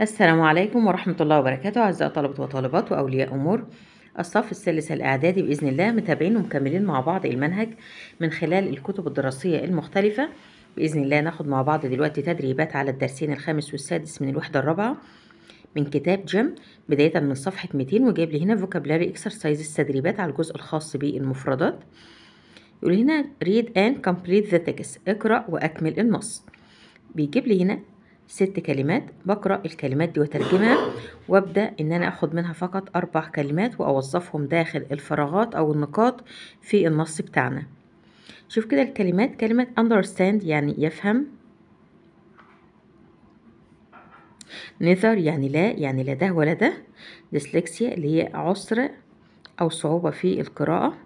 السلام عليكم ورحمة الله وبركاته أعزائي طلبة وطالبات وأولياء أمور الصف الثالث الإعدادي بإذن الله متابعين ومكملين مع بعض المنهج من خلال الكتب الدراسية المختلفة بإذن الله ناخد مع بعض دلوقتي تدريبات على الدرسين الخامس والسادس من الوحدة الرابعة من كتاب جيم بداية من صفحة 200 وجايب لي هنا فوكابلاري اكسرسايز تدريبات على الجزء الخاص بالمفردات يقول هنا read and complete the text اقرأ وأكمل النص بيجيب لي هنا ست كلمات بقرأ الكلمات دي وترجمها وابدأ ان انا اخد منها فقط اربع كلمات واوظفهم داخل الفراغات او النقاط في النص بتاعنا شوف كده الكلمات كلمة understand يعني يفهم نذر يعني لا يعني لا ده ولا ده ديسلكسيا اللي هي عسر أو صعوبة في القراءة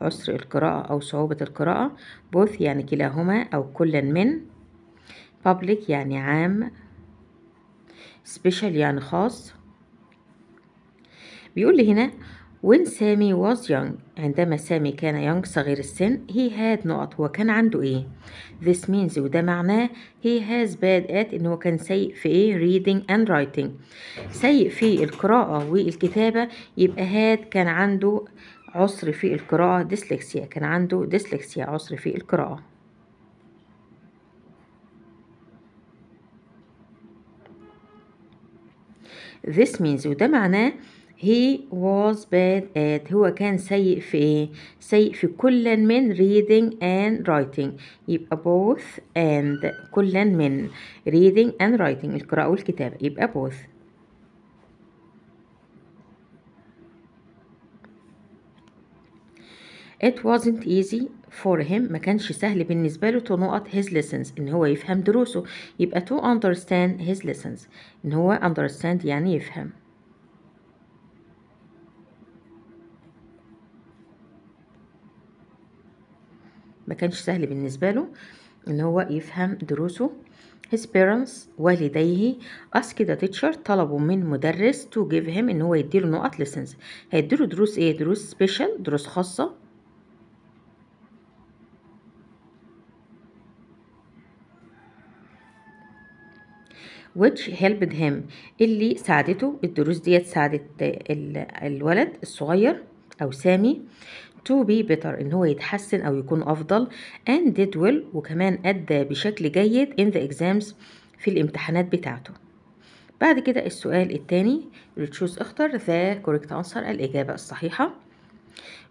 عسر القراءة أو صعوبة القراءة both يعني كلاهما أو كلا من public يعني عام special يعني خاص بيقول لي هنا when سامي was young عندما سامي كان young صغير السن he had نقط هو كان عنده ايه this means وده معناه he has bad at ان هو كان سيء في ايه reading and writing سيء في القراءة والكتابة يبقى had كان عنده عسر في القراءة dyslexia كان عنده dyslexia عسر في القراءة this means وده معناه he was bad at هو كان سيء في ايه سيء في كل من reading and writing يبقى both and كل من reading and writing القراءة والكتابة يبقى both it wasn't easy for him ما كانش سهل بالنسبة له to نقط his lessons إن هو يفهم دروسه يبقى to understand his lessons إن هو understand يعني يفهم ما كانش سهل بالنسبة له إن هو يفهم دروسه his parents والديه ask the teacher طلبوا من مدرس to give him ان هو يديله نقط lessons هيديله دروس ايه دروس special دروس خاصة which helped him اللي ساعدته الدروس ديت ساعدت الولد الصغير أو سامي to be better ان هو يتحسن او يكون افضل and did well وكمان ادى بشكل جيد in the exams في الامتحانات بتاعته بعد كده السؤال الثاني تشوز اختر the correct answer الاجابه الصحيحه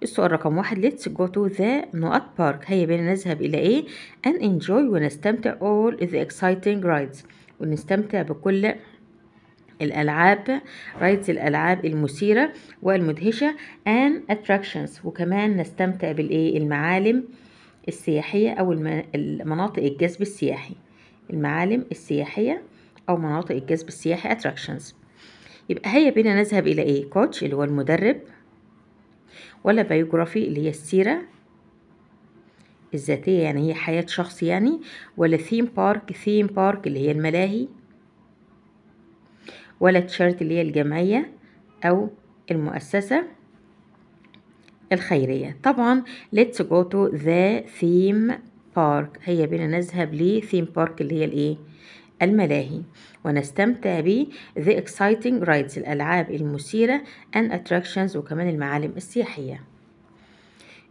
السؤال رقم واحد let's go to the نوات بارك هيا بنا نذهب الى ايه and enjoy ونستمتع all the exciting rides ونستمتع بكل الألعاب رايدز الألعاب المثيرة والمدهشة and attractions وكمان نستمتع بالإيه المعالم السياحية أو المناطق الجذب السياحي المعالم السياحية أو مناطق الجذب السياحي attractions يبقى هيا بنا نذهب إلى إيه كوتش اللي هو المدرب ولا بايوجرافي اللي هي السيرة الذاتية يعني هي حياة شخص يعني ولا ثيم بارك ثيم بارك اللي هي الملاهي ولا تشارت اللي هي الجمعية أو المؤسسة الخيرية طبعا let's go to the theme park هي بينا نذهب لثيم بارك اللي هي الايه الملاهي ونستمتع ب the exciting rides الألعاب المثيرة and attractions وكمان المعالم السياحية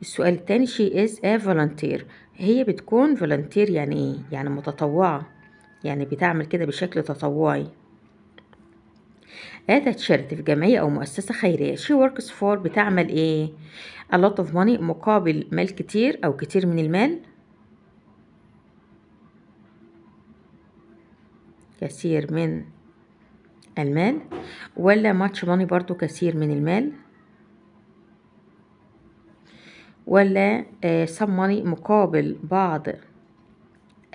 السؤال التاني she is a volunteer هي بتكون فولنتير يعني ايه يعني متطوعة يعني بتعمل كده بشكل تطوعي at a في جمعية أو مؤسسة خيرية she works for بتعمل ايه a lot of money مقابل مال كتير أو كتير من المال كثير من المال ولا ماتش ماني برضو كثير من المال ولا ماني آه، مقابل بعض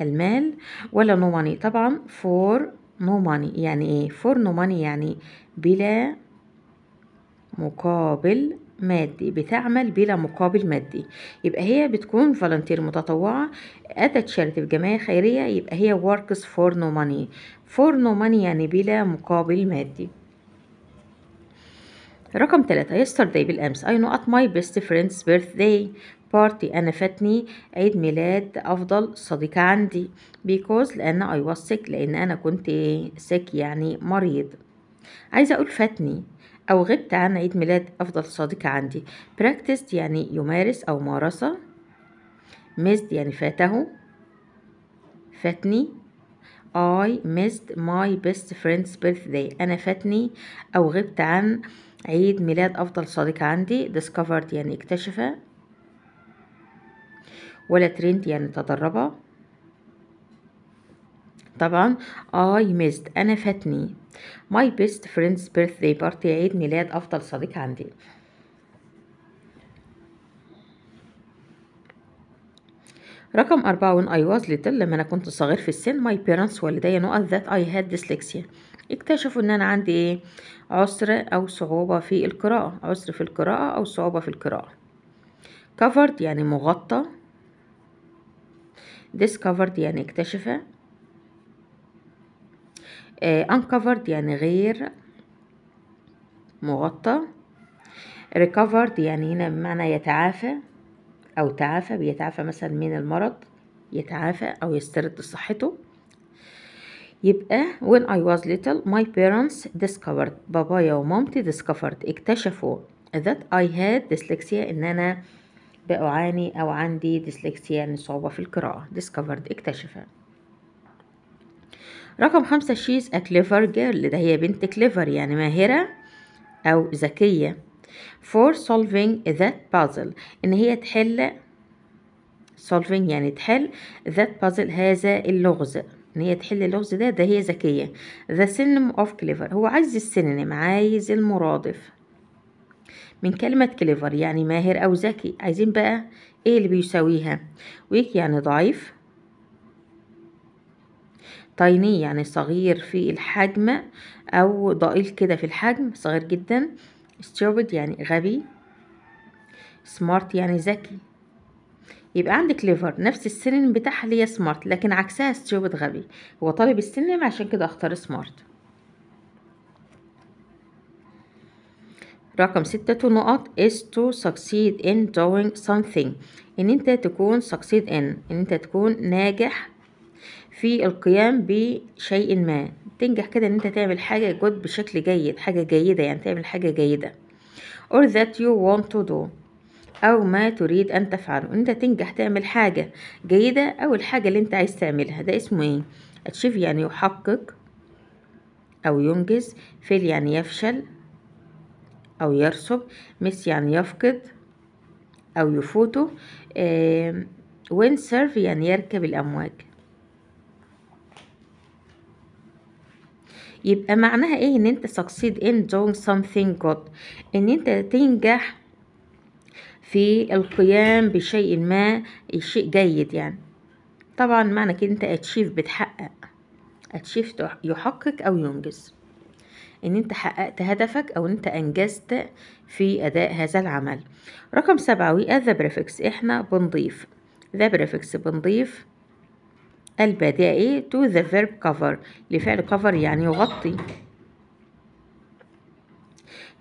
المال ولا نو ماني طبعا فور نو ماني يعني ايه فور نو ماني يعني بلا مقابل مادي بتعمل بلا مقابل مادي يبقى هي بتكون فالنتير متطوعة أتت شارتي في خيرية يبقى هي works for no money for no money يعني بلا مقابل مادي رقم تلاتة yesterday بالأمس I know at my best friend's birthday party أنا فاتني عيد ميلاد أفضل صديقة عندي because لأن I was sick لأن أنا كنت sick يعني مريض عايزة أقول فاتني أو غبت عن عيد ميلاد أفضل صديقة عندي practiced يعني يمارس أو مارسة missed يعني فاته فاتني I missed my best friend's birthday أنا فاتني أو غبت عن عيد ميلاد أفضل صديقة عندي discovered يعني اكتشفة ولا ترينت يعني تدربة طبعا I missed أنا فاتني my best friend's birthday party عيد ميلاد أفضل صديق عندي رقم أربعة when I was little لما أنا كنت صغير في السن my parents والدي نقط that I had dyslexia اكتشفوا إن أنا عندي إيه عسر أو صعوبة في القراءة عسر في القراءة أو صعوبة في القراءة covered يعني مغطى discovered يعني اكتشفه آه، uncovered يعني غير مغطى recovered يعني هنا بمعنى يتعافى أو تعافى بيتعافى مثلا من المرض يتعافى أو يسترد صحته يبقى when I was little my parents discovered بابايا ومامتي discovered اكتشفوا that I had dyslexia ان انا بأعاني او عندي dyslexia يعني صعوبة في القراءة discovered اكتشفها رقم خمسة she's a clever girl ده هي بنت clever يعني ماهرة او ذكية for solving that puzzle ان هي تحل solving يعني تحل that puzzle هذا اللغز ان هي تحل اللغز ده ده هي ذكيه ذا سينم اوف كليفر هو عايز السينم عايز المرادف من كلمة كليفر يعني ماهر أو ذكي عايزين بقى إيه اللي بيساويها ويك يعني ضعيف تايني يعني صغير في الحجم أو ضئيل كده في الحجم صغير جدا ستيوبد يعني غبي سمارت يعني ذكي يبقى عندك ليفر نفس السنن بتاعها اللي هي سمارت لكن عكسها ستيوبد غبي هو طالب السنن عشان كده اختار سمارت رقم ستة نقط is to succeed in doing something ان انت تكون succeed in ان انت تكون ناجح في القيام بشيء ما تنجح كده ان انت تعمل حاجة جود بشكل جيد حاجة جيدة يعني تعمل حاجة جيدة or that you want to do أو ما تريد أن تفعله أنت تنجح تعمل حاجة جيدة أو الحاجة اللي أنت عايز تعملها ده اسمه إيه أتشيف يعني يحقق أو ينجز فيل يعني يفشل أو يرسب مس يعني يفقد أو يفوته وين سيرف يعني يركب الأمواج يبقى معناها ايه ان انت succeed in doing something good ان انت تنجح في القيام بشيء ما شيء جيد يعني طبعا معنى كده انت اتشيف بتحقق اتشيف يحقق او ينجز ان انت حققت هدفك او انت انجزت في اداء هذا العمل رقم سبعة وي ذا بريفكس احنا بنضيف ذا بريفكس بنضيف البدائي تو ذا فيرب كفر لفعل كفر يعني يغطي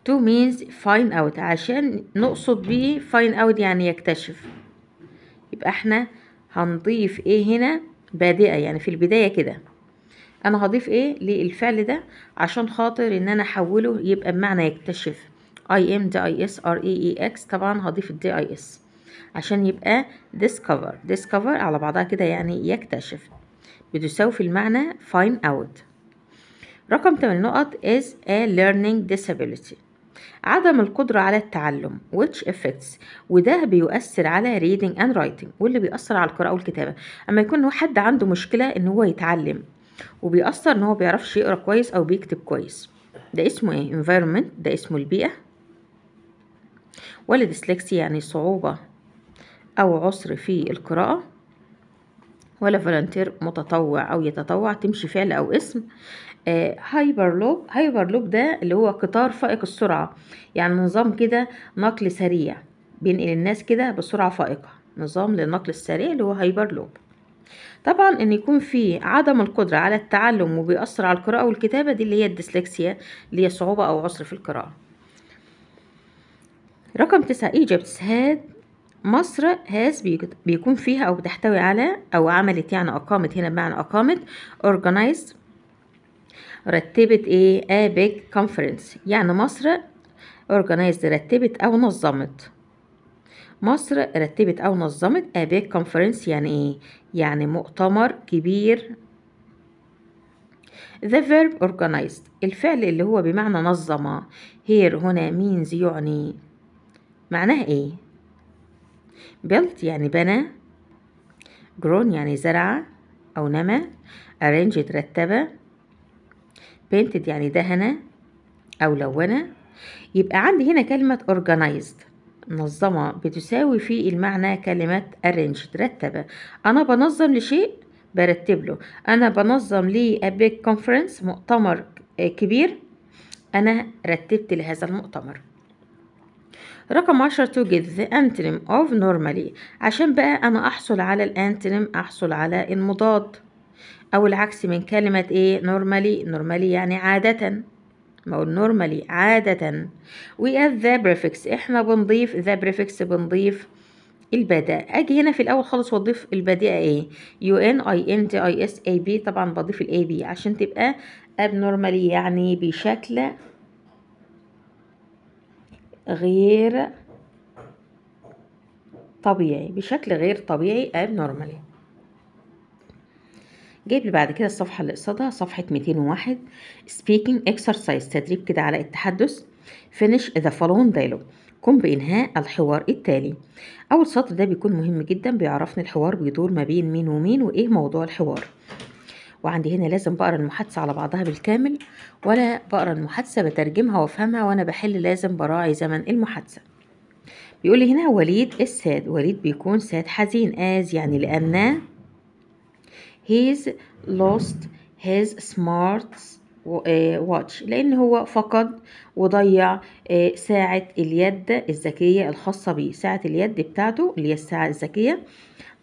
to means find out عشان نقصد بيه find out يعني يكتشف يبقى احنا هنضيف ايه هنا بادئة يعني في البداية كده انا هضيف ايه للفعل ده عشان خاطر ان انا احوله يبقى بمعنى يكتشف I am D I S R E E X طبعا هضيف D I S عشان يبقى discover discover على بعضها كده يعني يكتشف بتساوي في المعنى find out رقم 8 نقط is a learning disability عدم القدرة على التعلم which affects وده بيؤثر على reading and writing واللي بيأثر على القراءة والكتابة أما يكون حد عنده مشكلة إن هو يتعلم وبيأثر إن هو بيعرفش يقرأ كويس أو بيكتب كويس ده اسمه إيه environment ده اسمه البيئة ولا dyslexia يعني صعوبة أو عسر في القراءة ولا فولنتير متطوع أو يتطوع تمشي فعل أو اسم آه، هايبرلوب هايبرلوب ده اللي هو قطار فائق السرعة يعني نظام كده نقل سريع بينقل الناس كده بسرعة فائقة نظام للنقل السريع اللي هو هايبرلوب طبعا ان يكون في عدم القدرة على التعلم وبيأثر على القراءة والكتابة دي اللي هي الديسلكسيا اللي هي صعوبة او عسر في القراءة رقم تسعة ايجيبتس هاد مصر هاز بيكون فيها او بتحتوي على او عملت يعني اقامت هنا بمعنى اقامت organized رتبت ايه ابيك كونفرنس يعني مصر اورجنايزد رتبت او نظمت مصر رتبت او نظمت ابيك كونفرنس يعني ايه يعني مؤتمر كبير The verb organized الفعل اللي هو بمعنى نظم here هنا means يعني معناه ايه built يعني بنى grown يعني زرع أو نمى arranged رتبه painted يعني دهنة أو لونة يبقى عندي هنا كلمة organized منظمة بتساوي في المعنى كلمة arrange رتبة أنا بنظم لشيء برتب له أنا بنظم لي a big conference مؤتمر كبير أنا رتبت لهذا المؤتمر رقم عشرة to get the antonym of normally عشان بقى أنا أحصل على الانتنم أحصل على المضاد أو العكس من كلمة إيه normally normally يعني عادةً ما هو normally عادة وadd ذا بريفكس احنا بنضيف ذا بريفكس بنضيف البداء اجي هنا في الاول خالص واضيف البديئه ايه يو ان اي ان تي اي اس اي بي طبعا بضيف الاي بي عشان تبقى abnormally يعني بشكل غير طبيعي بشكل غير طبيعي abnormally جايب لي بعد كده الصفحة اللي قصادها صفحة 201 speaking exercise تدريب كده على التحدث finish the following dialogue قم بإنهاء الحوار التالي أول سطر ده بيكون مهم جدا بيعرفني الحوار بيدور ما بين مين ومين وإيه موضوع الحوار وعندي هنا لازم بقرا المحادثة على بعضها بالكامل ولا بقرا المحادثة بترجمها وافهمها وأنا بحل لازم براعي زمن المحادثة بيقول لي هنا وليد الساد وليد بيكون ساد حزين آز يعني لأنه he's lost his smart آه، watch لان هو فقد وضيع آه، ساعة اليد الذكية الخاصة بيه ساعة اليد بتاعته اللي هي الساعة الذكية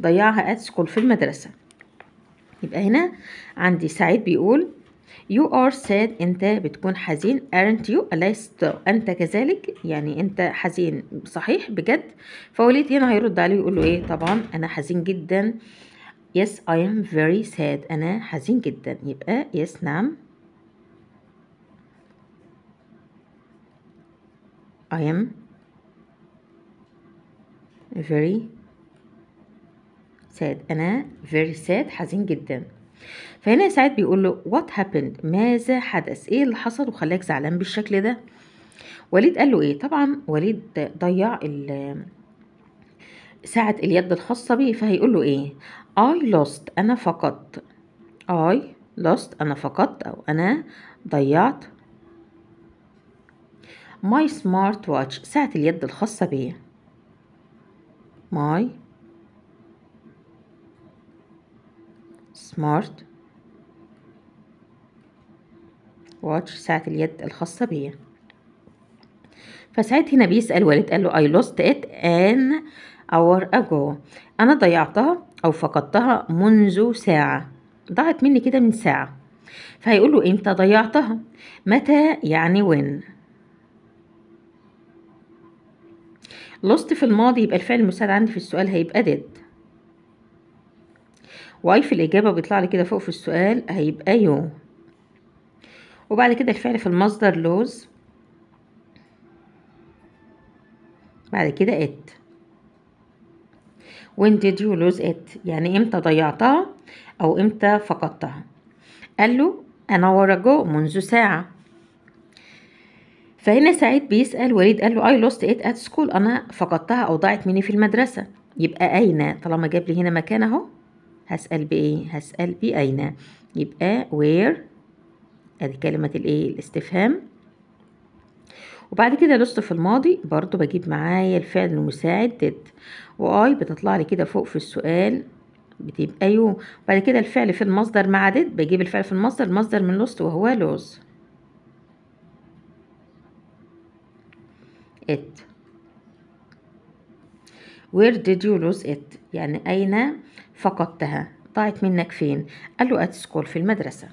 ضيعها اتسكول في المدرسة يبقى هنا عندي سعيد بيقول You are sad أنت بتكون حزين aren't you أليست أنت كذلك يعني أنت حزين صحيح بجد فوليد هنا هيرد عليه ويقول له إيه طبعا أنا حزين جدا Yes, I am very sad. أنا حزين جدا. يبقى yes نعم. I am very sad. أنا very sad حزين جدا. فهنا سعد بيقول له what happened ماذا حدث ايه اللي حصل وخلاك زعلان بالشكل ده وليد قال له ايه طبعا وليد ضيع ساعة اليد الخاصة بيه فهيقول له ايه I lost انا فقدت I lost انا فقدت او انا ضيعت my سمارت واتش ساعة اليد الخاصة بي my سمارت واتش ساعة اليد الخاصة بي فساعتها هنا بيسأل والد قال له I lost it and hour ago أنا ضيعتها أو فقدتها منذ ساعة ضاعت مني كده من ساعة فهيقول له إمتى ضيعتها متى يعني وين لوست في الماضي يبقى الفعل المساعد عندي في السؤال هيبقى did واي في الإجابة بيطلع لي كده فوق في السؤال هيبقى يو وبعد كده الفعل في المصدر لوز بعد كده ات when did you lose it يعني امتى ضيعتها او امتى فقدتها قال له an hour ago منذ ساعة فهنا سعيد بيسأل وليد قال له I lost it at school أنا فقدتها أو ضاعت مني في المدرسة يبقى أين طالما جاب لي هنا مكان أهو هسأل بإيه هسأل بأين يبقى where أدي كلمة الإيه الاستفهام وبعد كده لست في الماضي برضو بجيب معايا الفعل المساعد did واي بتطلع لي كده فوق في السؤال بتبقى يو أيوه. بعد كده الفعل في المصدر مع did بجيب الفعل في المصدر المصدر من lost وهو لوز it where did you lose it يعني أين فقدتها ضاعت منك فين قال له at school في المدرسة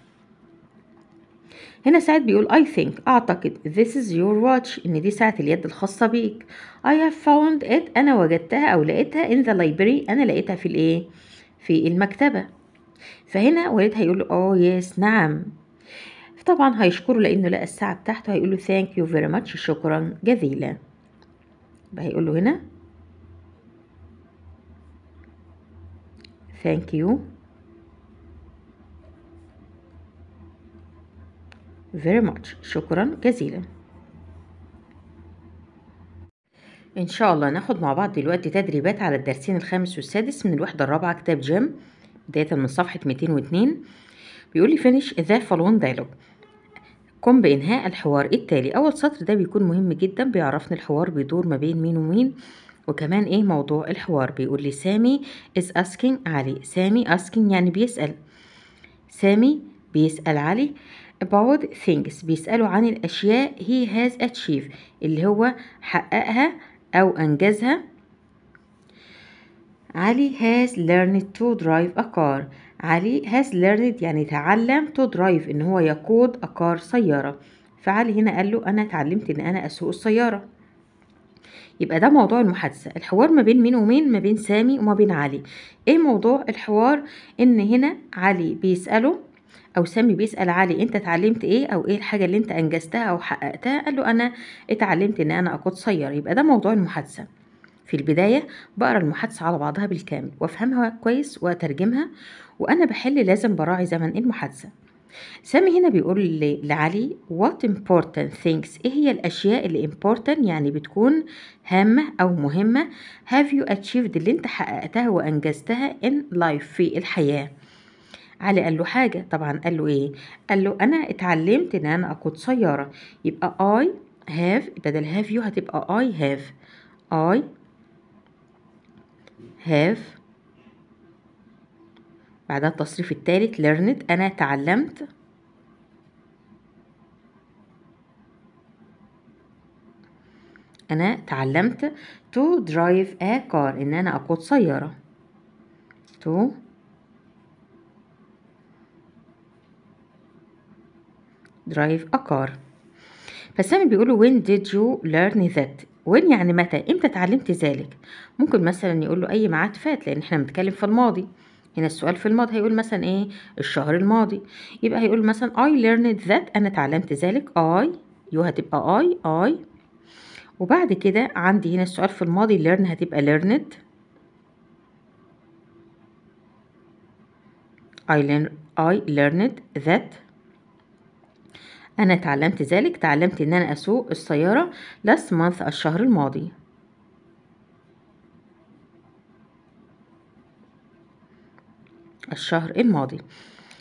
هنا سعد بيقول I think أعتقد this is your watch إن دي ساعة اليد الخاصة بيك I have found it أنا وجدتها أو لقيتها in the library أنا لقيتها في الإيه؟ في المكتبة فهنا والد هيقول له آه يس نعم طبعا هيشكره لأنه لقى الساعة بتاعته هيقول له thank you very much شكرا جزيلا هيقول له هنا thank you very much شكرا جزيلا ان شاء الله ناخد مع بعض دلوقتي تدريبات على الدرسين الخامس والسادس من الوحدة الرابعة كتاب جيم بداية من صفحة 202 بيقول لي finish the فالون dialogue قم بإنهاء الحوار التالي أول سطر ده بيكون مهم جدا بيعرفني الحوار بيدور ما بين مين ومين وكمان ايه موضوع الحوار بيقول لي سامي از اسكينج علي سامي اسكينج يعني بيسأل سامي بيسأل علي about things بيسألوا عن الأشياء he has achieved اللي هو حققها أو أنجزها علي has learned to drive a car علي has learned يعني تعلم to drive إن هو يقود a car سيارة فعلي هنا قال له أنا اتعلمت إن أنا أسوق السيارة يبقى ده موضوع المحادثة الحوار ما بين مين ومين ما بين سامي وما بين علي ايه موضوع الحوار ان هنا علي بيسأله او سامي بيسال علي انت اتعلمت ايه او ايه الحاجه اللي انت انجزتها او حققتها قال له انا اتعلمت ان انا اقود سيارة يبقى ده موضوع المحادثه في البداية بقرا المحادثة على بعضها بالكامل وافهمها كويس واترجمها وأنا بحل لازم براعي زمن المحادثة سامي هنا بيقول لعلي what important things ايه هي الاشياء اللي important يعني بتكون هامة او مهمة have you achieved اللي انت حققتها وانجزتها in life في الحياة علي قال له حاجة طبعا قال له ايه قال له انا اتعلمت ان انا اقود سيارة يبقى اي هاف بدل هاف يو هتبقى اي هاف اي هاف بعدها التصريف الثالث learned انا تعلمت انا تعلمت to drive a car ان انا اقود سيارة to drive a car فالسامي بيقول when did you learn that وين يعني متى امتى اتعلمت ذلك ممكن مثلا يقول له اي ميعاد فات لان احنا بنتكلم في الماضي هنا السؤال في الماضي هيقول مثلا ايه الشهر الماضي يبقى هيقول مثلا I learned that انا اتعلمت ذلك I يو هتبقى I I وبعد كده عندي هنا السؤال في الماضي learn هتبقى learned I, learn, I learned that أنا تعلمت ذلك تعلمت إن أنا أسوق السيارة last month الشهر الماضي الشهر الماضي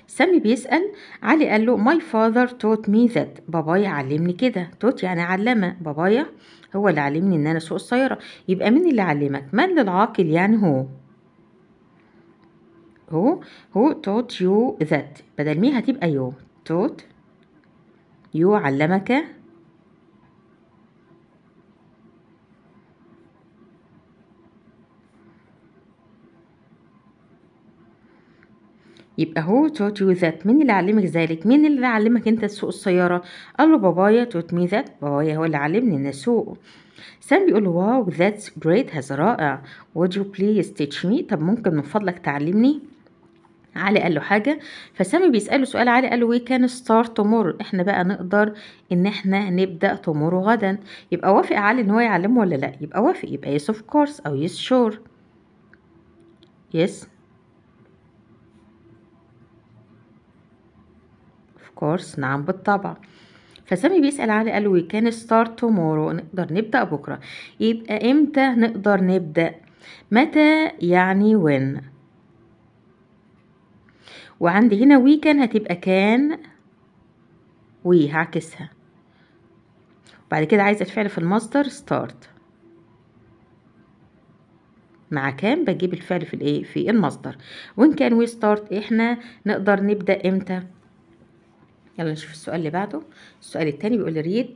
سامي بيسأل علي قال له my father taught me that بابايا علمني كده توت يعني علمه بابايا هو اللي علمني ان انا اسوق السيارة يبقى مين اللي علمك من للعاقل يعني هو هو هو taught you that بدل مي هتبقى يو taught يو علمك يبقى هو توت يو ذات مين اللي علمك ذلك مين اللي علمك انت تسوق السيارة قال له بابايا توت مي ذات بابايا هو اللي علمني ان اسوق سام بيقول له واو ذاتس جريت هذا رائع would you please teach me طب ممكن من فضلك تعلمني علي قال له حاجه فسامي بيساله سؤال علي قال له وي كان ستارت تومورو احنا بقى نقدر ان احنا نبدا تومورو غدا يبقى وافق علي ان هو يعلمه ولا لا يبقى وافق يبقى يس اوف كورس او يس شور يس اوف كورس نعم بالطبع فسامي بيسأل علي قال وي كان ستارت تومورو نقدر نبدأ بكرة يبقى امتى نقدر نبدأ متى يعني وين وعندي هنا وي كان هتبقى كان وي هعكسها بعد كده عايزه الفعل في المصدر ستارت مع كان بجيب الفعل في الايه في المصدر وان كان وي ستارت احنا نقدر نبدا امتى يلا نشوف السؤال اللي بعده السؤال الثاني بيقول ريد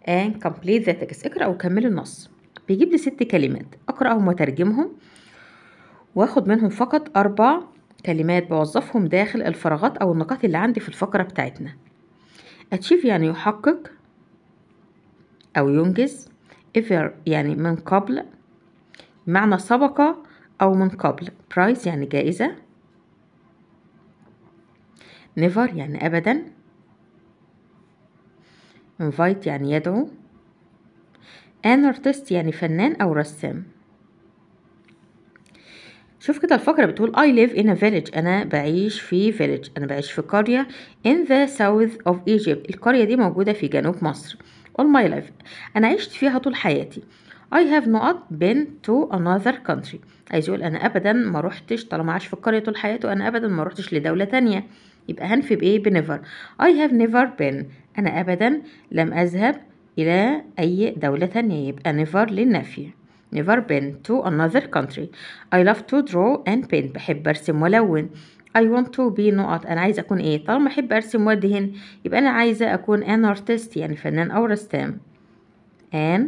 and complete the text اقرا وكمل النص بيجيب لي ست كلمات اقراهم وترجمهم واخد منهم فقط اربع كلمات بوظفهم داخل الفراغات أو النقاط اللي عندي في الفقرة بتاعتنا أتشيف يعني يحقق أو ينجز ever يعني من قبل معنى سبق أو من قبل prize يعني جائزة never يعني أبدا invite يعني يدعو an artist يعني فنان أو رسام شوف كده الفقرة بتقول I live in a village أنا بعيش في village أنا بعيش في قرية in the south of Egypt القرية دي موجودة في جنوب مصر all my life أنا عشت فيها طول حياتي I have not been to another country عايز يقول أنا أبدا ما روحتش طالما عاش في القرية طول حياته أنا أبدا ما روحتش لدولة تانية يبقى هنفي بإيه بنيفر I have never been أنا أبدا لم أذهب إلى أي دولة تانية يبقى never للنفي never been to another country I love to draw and paint بحب ارسم ولون I want to be نقط أنا عايزة أكون إيه طالما أحب أرسم وأدهن يبقى أنا عايزة أكون an artist يعني فنان أو رسام an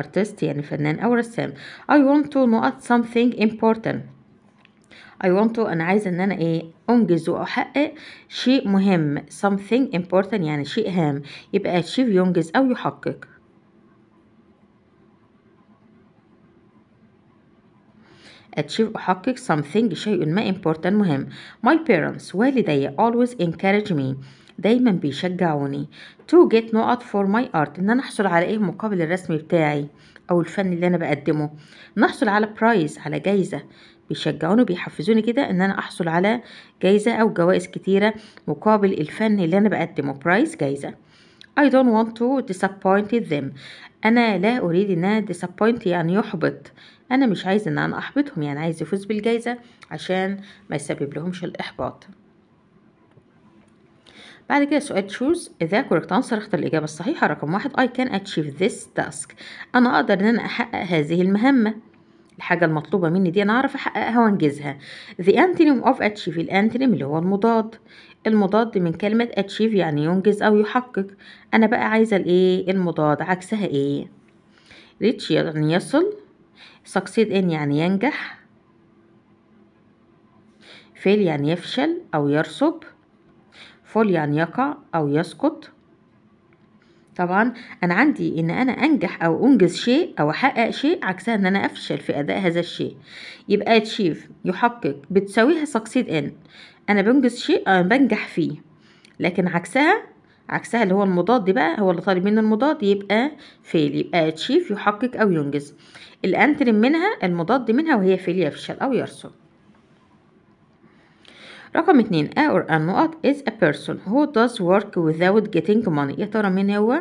artist يعني فنان أو رسام I want to نقط something important I want to أنا عايزة إن أنا إيه أنجز وأحقق شيء مهم something important يعني شيء هام يبقى achieve ينجز أو يحقق achieve أحقق something شيء ما important مهم my parents والدي always encourage me دايما بيشجعوني to get نقط for my art ان انا احصل على ايه مقابل الرسم بتاعي او الفن اللي انا بقدمه نحصل على برايز على جايزة بيشجعوني وبيحفزوني كده ان انا احصل على جايزه او جوائز كتيره مقابل الفن اللي انا بقدمه برايس جايزه I don't want to disappoint them انا لا اريد ان انا disappoint يعني يحبط انا مش عايز ان انا احبطهم يعني عايز يفوز بالجايزه عشان ما يسبب لهمش الاحباط بعد كده سؤال تشوز اذا كوركت انسر اختر الاجابه الصحيحه رقم واحد I can achieve this task انا اقدر ان انا احقق هذه المهمه الحاجة المطلوبة مني دي أنا أعرف أحققها وأنجزها the antonym of achieve الانتونيم اللي هو المضاد المضاد من كلمة achieve يعني ينجز أو يحقق أنا بقى عايزة الإيه المضاد عكسها إيه reach يعني يصل succeed in يعني ينجح fail يعني يفشل أو يرسب fall يعني يقع أو يسقط طبعا انا عندي ان انا انجح او انجز شيء او احقق شيء عكسها ان انا افشل في اداء هذا الشيء يبقى اتشيف يحقق بتساويها سكسيد ان انا بنجز شيء أنا بنجح فيه لكن عكسها عكسها اللي هو المضاد بقى هو اللي طالب منه المضاد يبقى فيل يبقى اتشيف يحقق او ينجز الانترم منها المضاد منها وهي فيل يفشل او يرسب رقم اتنين a or a not is a person who does work without getting money يا ترى مين هو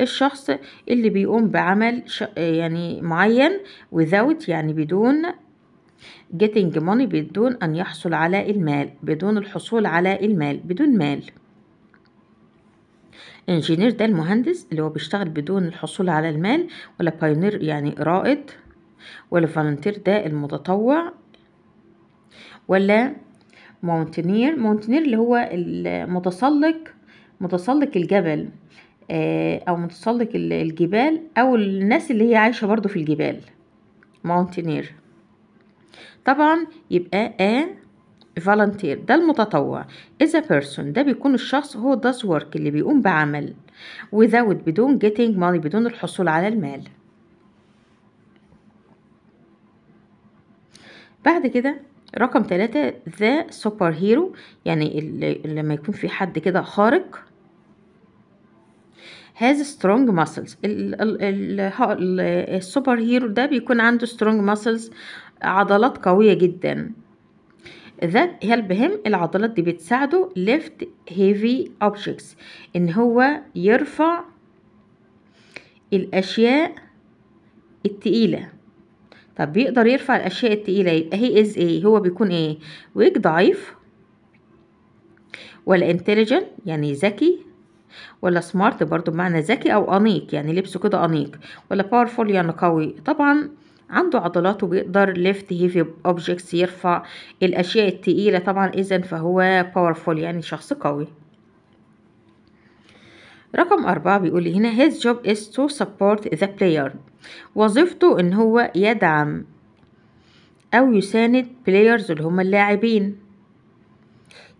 الشخص اللي بيقوم بعمل ش... يعني معين without يعني بدون getting money بدون أن يحصل على المال بدون الحصول على المال بدون مال انجينير ده المهندس اللي هو بيشتغل بدون الحصول على المال ولا بايونير يعني رائد ولا فالنتير ده المتطوع ولا مونتينير مونتينير اللي هو المتسلق متسلق الجبل آه، او متسلق الجبال او الناس اللي هي عايشه برضو في الجبال مونتينير طبعا يبقى ا فالنتير ده المتطوع اذا بيرسون ده بيكون الشخص هو داز ورك اللي بيقوم بعمل وذاود بدون getting ماني بدون الحصول على المال بعد كده رقم ثلاثة ذا سوبر هيرو يعني لما يكون في حد كده خارق has strong muscles السوبر هيرو ده بيكون عنده strong muscles عضلات قوية جدا that help him العضلات دي بتساعده lift heavy objects ان هو يرفع الاشياء التقيله طب بيقدر يرفع الاشياء التقيله يبقى هي از ايه هو بيكون ايه ويك ضعيف ولا انتليجنت يعني ذكي ولا سمارت برضو بمعنى ذكي او انيق يعني لبسه كده انيق ولا باورفول يعني قوي طبعا عنده عضلات وبيقدر ليفت هيفي اوبجكتس يرفع الاشياء التقيله طبعا اذا فهو باورفول يعني شخص قوي رقم أربعة بيقول هنا his job is to support the player وظيفته ان هو يدعم او يساند بلايرز اللي هم اللاعبين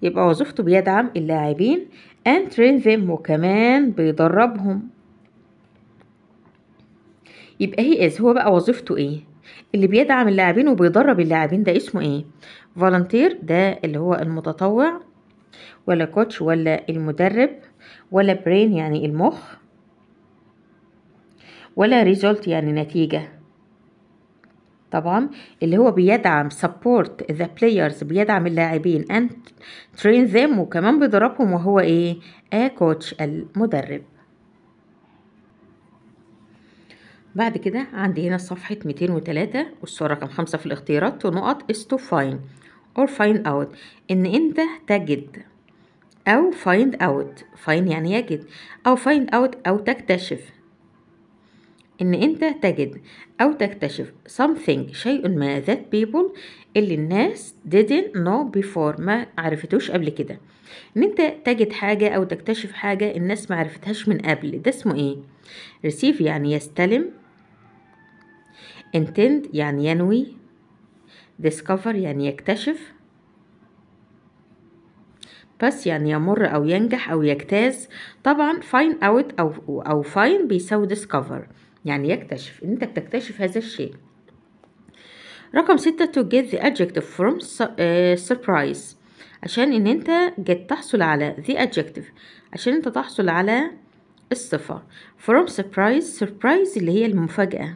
يبقى وظيفته بيدعم اللاعبين and train them وكمان بيدربهم يبقى هي از هو بقى وظيفته ايه اللي بيدعم اللاعبين وبيدرب اللاعبين ده اسمه ايه فالنتير ده اللي هو المتطوع ولا كوتش ولا المدرب ولا برين يعني المخ ولا ريزولت يعني نتيجة طبعا اللي هو بيدعم support the players بيدعم اللاعبين and train them وكمان بيضربهم وهو ايه a coach المدرب بعد كده عندي هنا صفحة 203 والصورة رقم 5 في الاختيارات ونقط is to find or find out ان انت تجد او find out find يعني يجد او find out او تكتشف إن أنت تجد أو تكتشف something شيء ما that people اللي الناس didn't know before ما عرفتوش قبل كده إن أنت تجد حاجة أو تكتشف حاجة الناس ما عرفتهاش من قبل ده اسمه إيه؟ receive يعني يستلم intend يعني ينوي discover يعني يكتشف بس يعني يمر او ينجح او يجتاز طبعا find out او او find بيساوي discover يعني يكتشف انت بتكتشف هذا الشيء رقم ستة to get the adjective from آه، surprise عشان ان انت get تحصل على the adjective عشان انت تحصل على الصفة from surprise surprise اللي هي المفاجأة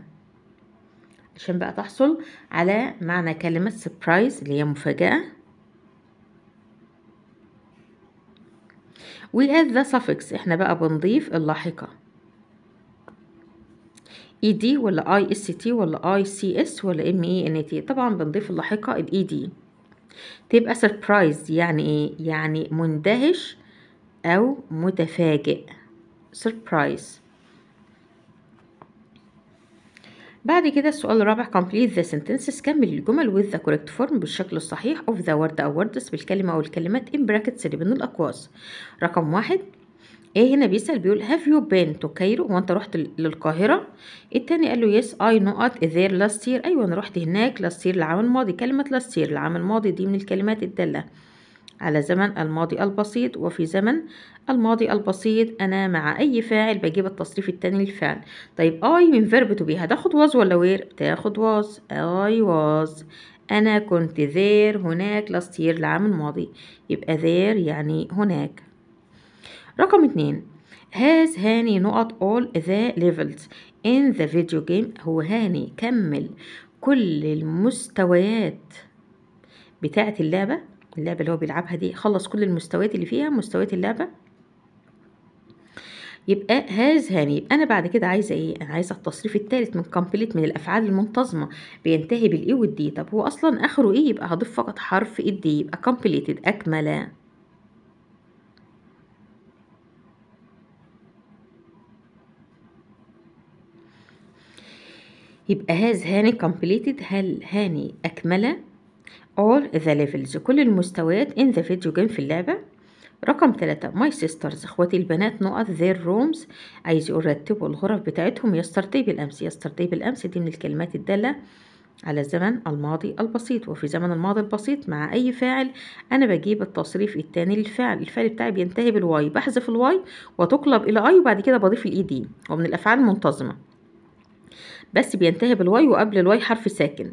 عشان بقى تحصل على معنى كلمة surprise اللي هي مفاجأة we add the suffix احنا بقى بنضيف اللاحقة اي e دي ولا اي اس تي ولا اي سي اس ولا ام اي ان تي طبعا بنضيف اللاحقه الاي دي e تبقى سربرايز يعني ايه يعني مندهش او متفاجئ سربرايز بعد كده السؤال الرابع complete the sentences كمل الجمل with the correct form بالشكل الصحيح of the word أو words بالكلمة أو الكلمات in brackets اللي بين الأقواس رقم واحد ايه هنا بيسأل بيقول هاف يو بين تو كايرو هو انت رحت للقاهرة التاني قال له يس اي نو ات ذير لاست يير ايوه انا رحت هناك لاست يير العام الماضي كلمة لاست يير العام الماضي دي من الكلمات الدالة على زمن الماضي البسيط وفي زمن الماضي البسيط أنا مع أي فاعل بجيب التصريف التاني للفعل طيب أي من فيرب تو بي هتاخد واز ولا وير؟ تاخد واز أي واز أنا كنت ذير هناك لاست يير العام الماضي يبقى ذير يعني هناك رقم اتنين has هاني نقط all the levels in the video game هو هاني كمل كل المستويات بتاعة اللعبة اللعبة اللي هو بيلعبها دي خلص كل المستويات اللي فيها مستويات اللعبة يبقى هاز هاني يبقى انا بعد كده عايزه ايه انا عايزه التصريف الثالث من كومبليت من الافعال المنتظمه بينتهي بالاي e والدي طب هو اصلا اخره ايه يبقى هضيف فقط حرف الدي e يبقى كومبليتد اكمل يبقى هاز هاني completed هل هاني أكمل all the levels كل المستويات in the video game في اللعبة رقم ثلاثة ماي سيسترز اخواتي البنات نقط their rooms عايز يرتبوا الغرف بتاعتهم yesterday بالأمس yesterday بالأمس دي من الكلمات الدالة على زمن الماضي البسيط وفي زمن الماضي البسيط مع أي فاعل أنا بجيب التصريف التاني للفعل الفعل بتاعي بينتهي بالواي بحذف الواي وتقلب إلى أي وبعد كده بضيف الإي دي e ومن الأفعال المنتظمة بس بينتهي بالواي وقبل الواي حرف ساكن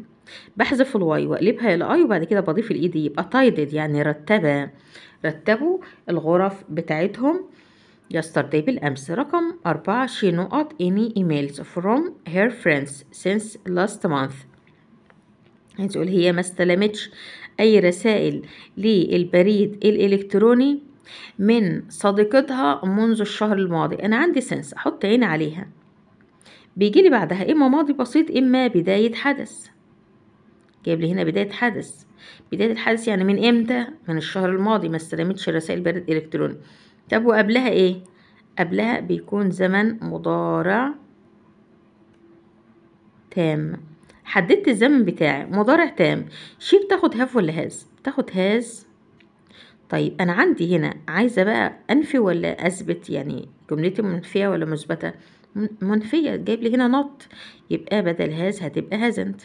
بحذف الواي واقلبها الى اي وبعد كده بضيف الاي دي يبقى تايدد يعني رتبه رتبوا الغرف بتاعتهم yesterday بالأمس رقم أربعة she not any emails from her friends since last month عايز تقول هي ما استلمتش أي رسائل للبريد الإلكتروني من صديقتها منذ الشهر الماضي أنا عندي سنس أحط عين عليها بيجيلي بعدها إما ماضي بسيط إما بداية حدث جايب لي هنا بداية حدث بداية الحدث يعني من إمتى؟ من الشهر الماضي ما استلمتش رسائل برد إلكتروني طب وقبلها إيه؟ قبلها بيكون زمن مضارع تام حددت الزمن بتاعي مضارع تام شيء بتاخد هاف ولا هاز بتاخد هاز طيب انا عندي هنا عايزه بقى انفي ولا اثبت يعني جملتي منفيه ولا مثبته منفية جايب لي هنا نوت يبقى بدل هاز هتبقى هازنت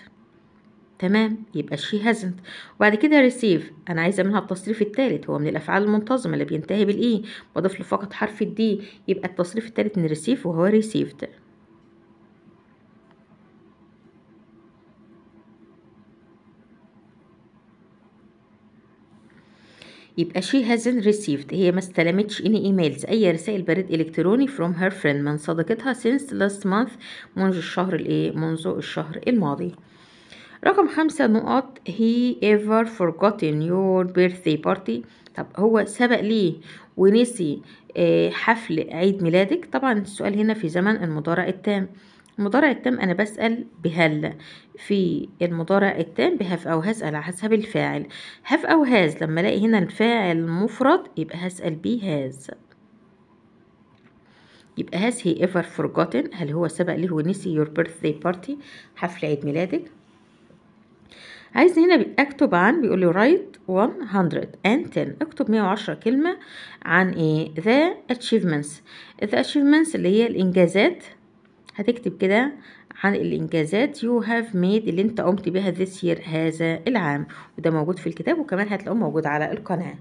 تمام يبقى شي هازنت وبعد كده ريسيف انا عايزه منها التصريف الثالث هو من الافعال المنتظمه اللي بينتهي بالاي بضيف له فقط حرف الدي يبقى التصريف الثالث من ريسيف وهو ريسيفد يبقى she hasn't received هي ما استلمتش any emails اي رسائل بريد الكتروني from her friend من صديقتها since last month منذ الشهر الايه منذ الشهر الماضي رقم خمسة نقط he ever forgotten your birthday party طب هو سبق ليه ونسي آه، حفل عيد ميلادك طبعا السؤال هنا في زمن المضارع التام المضارع التام انا بسال بهل في المضارع التام بهاف او هسال على حسب الفاعل هاف او هاز لما الاقي هنا الفاعل مفرد يبقى هسال بيه هاز يبقى هاز هي ايفر فورجوتن هل هو سبق له ونسي بيرث داي بارتي حفل عيد ميلادك عايز هنا اكتب عن بيقول لي رايت 100 and 10 اكتب 110 كلمة عن ايه ذا اتشيفمنتس ذا اتشيفمنتس اللي هي الانجازات هتكتب كده عن الانجازات يو هاف ميد اللي انت قمت بيها this year هذا العام وده موجود في الكتاب وكمان هتلاقوه موجود على القناه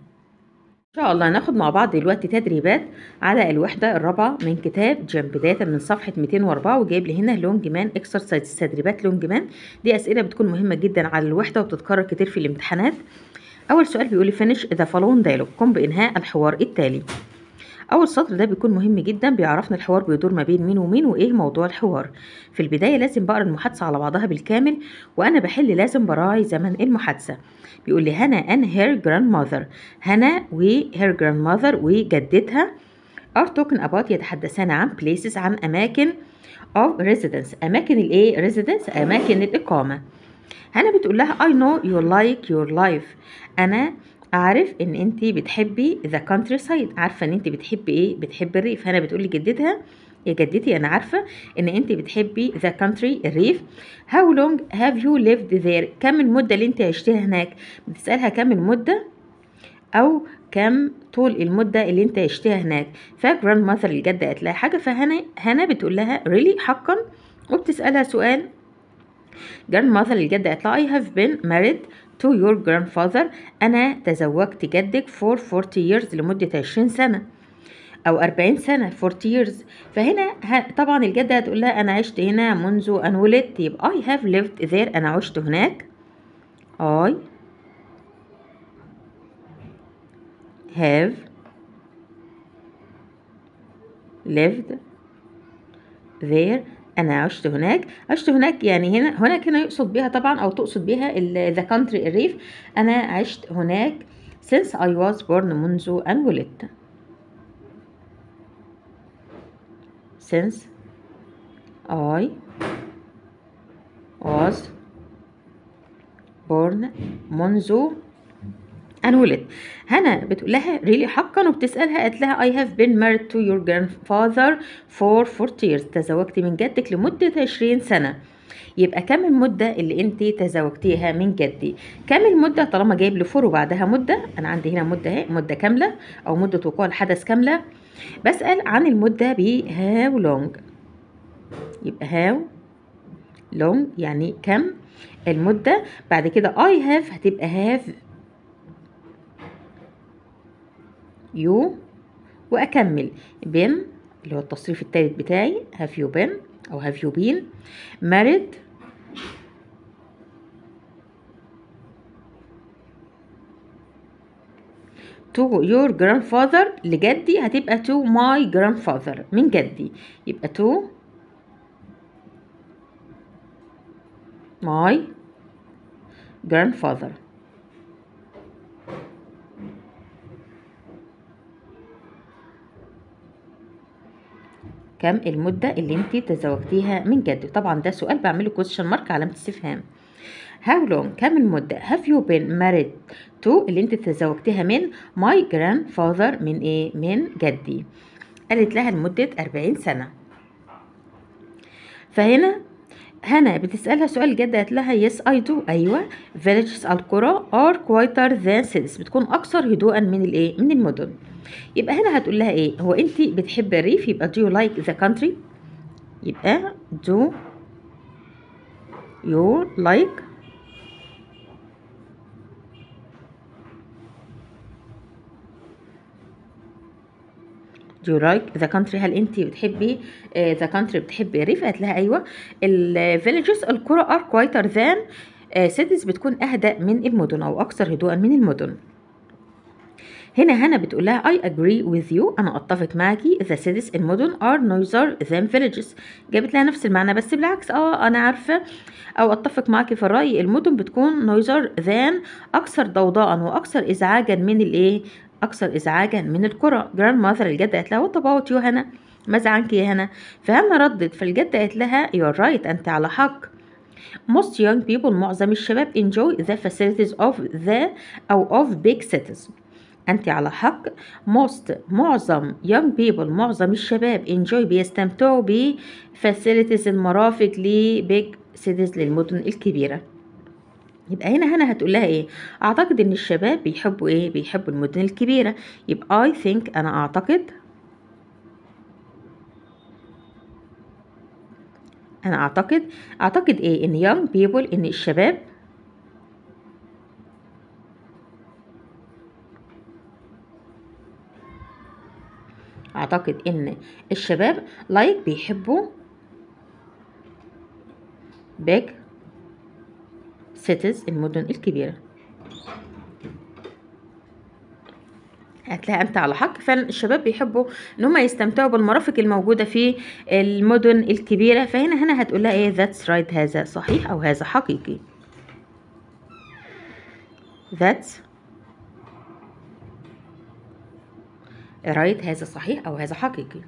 إن شاء الله هناخد مع بعض دلوقتي تدريبات على الوحدة الرابعة من كتاب جيم بداية من صفحة 204 وجايب لي هنا لونج مان اكسرسايز تدريبات لونج مان دي أسئلة بتكون مهمة جدا على الوحدة وبتتكرر كتير في الامتحانات أول سؤال بيقول لي فينيش ذا فالون دايلوج قم بإنهاء الحوار التالي اول سطر ده بيكون مهم جدا بيعرفنا الحوار بيدور ما بين مين ومين وايه موضوع الحوار في البدايه لازم بقرا المحادثه على بعضها بالكامل وانا بحل لازم براعي زمن المحادثه بيقول لي هنا ان هير جراند ماذر هنا وهير جراند ماذر وجدتها ار توكن اباوت يتحدثان عن بليسز عن اماكن of residence اماكن الايه residence اماكن الاقامه هنا بتقول لها I know you like your life أنا اعرف ان انت بتحبي ذا كونتري سايد عارفه ان انت بتحبي ايه بتحبي الريف هنا بتقول لجدتها يا جدتي انا عارفه ان انت بتحبي ذا كونتري الريف هاو لونج هاف يو ليفد ذير كم المده اللي انت عشتيها هناك بتسالها كم المده او كم طول المده اللي انت عشتيها هناك فجراند ماذر الجده قالت لها حاجه فهنا هنا بتقول لها ريلي really? حقا وبتسالها سؤال جراند ماذر الجده قالت لها اي هاف بين ماريد to your grandfather أنا تزوجت جدك for 40 years لمدة 20 سنة أو 40 سنة 40 years فهنا طبعا الجدة هتقول لها أنا عشت هنا منذ أن ولدت يبقى I have lived there أنا عشت هناك I have lived there انا عشت هناك عشت هناك يعني هنا هناك هنا يقصد بها طبعا او تقصد بها ذا كونتري الريف انا عشت هناك since I was born منذ ان ولدت since I was born منذ ولد هنا بتقول لها ريلي really حقا وبتسالها قالت لها I have been married to your grandfather for 40 years تزوجتي من جدك لمده 20 سنه يبقى كم المدة اللي انت تزوجتيها من جدي كم المدة طالما جايب لي فور وبعدها مدة انا عندي هنا مدة اهي مدة كاملة او مدة وقوع الحدث كاملة بسأل عن المدة ب هاو لونج يبقى هاو لونج يعني كم المدة بعد كده I have هتبقى have يو واكمل بن اللي هو التصريف الثالث بتاعي هاف يو بن او هاف يو بين مارد تو يور جراند فاذر لجدي هتبقى تو ماي جراند فاذر من جدي يبقى تو ماي جراند فاذر كم المدة اللي انت تزوجتيها من جد طبعا ده سؤال بعمله كويشن مارك علامة استفهام How long كم المدة have you been married to اللي انت تزوجتيها من my grandfather من ايه من جدي قالت لها لمدة 40 سنة فهنا هنا بتسألها سؤال جد قالت لها يس اي دو أيوة villages القرى are quieter than cities بتكون أكثر هدوءا من الايه من المدن يبقى هنا هتقول لها ايه هو انت بتحبي الريف يبقى do you like the country يبقى do you like do you like the country هل انت بتحبي آه، the country بتحبي الريف قالت لها ايوه الفيليجز القرى are quieter than آه، cities بتكون اهدى من المدن او اكثر هدوءا من المدن هنا هنا بتقول لها I agree with you أنا أتفق معاكي the cities modern are noisier than villages جابت لها نفس المعنى بس بالعكس اه أنا عارفة أو أتفق معاكي في الرأي المدن بتكون noisier than أكثر ضوضاء وأكثر إزعاجا من الإيه أكثر إزعاجا من القرى grandmother الجدة قالت لها what about you هنا ماذا عنك يا هنا فهنا ردت فالجدة قالت لها you're right أنت على حق most young people معظم الشباب enjoy the facilities of the أو of big cities أنت على حق موست معظم يونج بيبل معظم الشباب enjoy بيستمتعوا ب facilities المرافق لبيج cities للمدن الكبيرة يبقى هنا هنا هتقول لها ايه اعتقد ان الشباب بيحبوا ايه بيحبوا المدن الكبيره يبقى I think انا اعتقد انا اعتقد اعتقد ايه ان يونج بيبل ان الشباب اعتقد ان الشباب لايك بيحبوا big cities المدن الكبيرة هتلاقي انت على حق فعلا الشباب بيحبوا ان هم يستمتعوا بالمرافق الموجودة في المدن الكبيرة فهنا هنا هتقول لها ايه رايت right هذا صحيح او هذا حقيقي ذاتس رايت هذا صحيح أو هذا حقيقي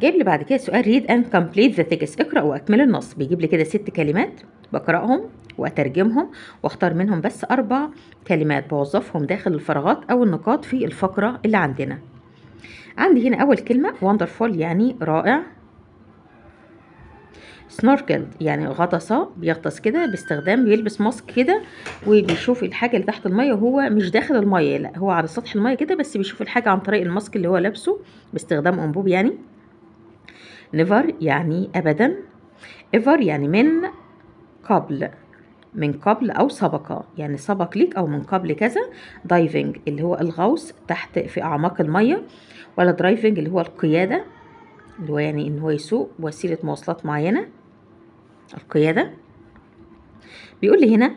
جايب لي بعد كده سؤال read and complete the text اقرأ وأكمل النص بيجيب لي كده ست كلمات بقرأهم وأترجمهم وأختار منهم بس أربع كلمات بوظفهم داخل الفراغات أو النقاط في الفقرة اللي عندنا عندي هنا أول كلمة wonderful يعني رائع سنوركل يعني غطسة بيغطس كده باستخدام بيلبس ماسك كده وبيشوف الحاجة اللي تحت المية وهو مش داخل المية لا هو على سطح المية كده بس بيشوف الحاجة عن طريق الماسك اللي هو لابسه باستخدام أنبوب يعني نيفر يعني أبدا ايفر يعني من قبل من قبل او سبق يعني سبق ليك او من قبل كذا دايفنج اللي هو الغوص تحت في اعماق الميه ولا درايفنج اللي هو القياده اللي هو يعني ان هو يسوق بوسيله مواصلات معينه القياده بيقول لي هنا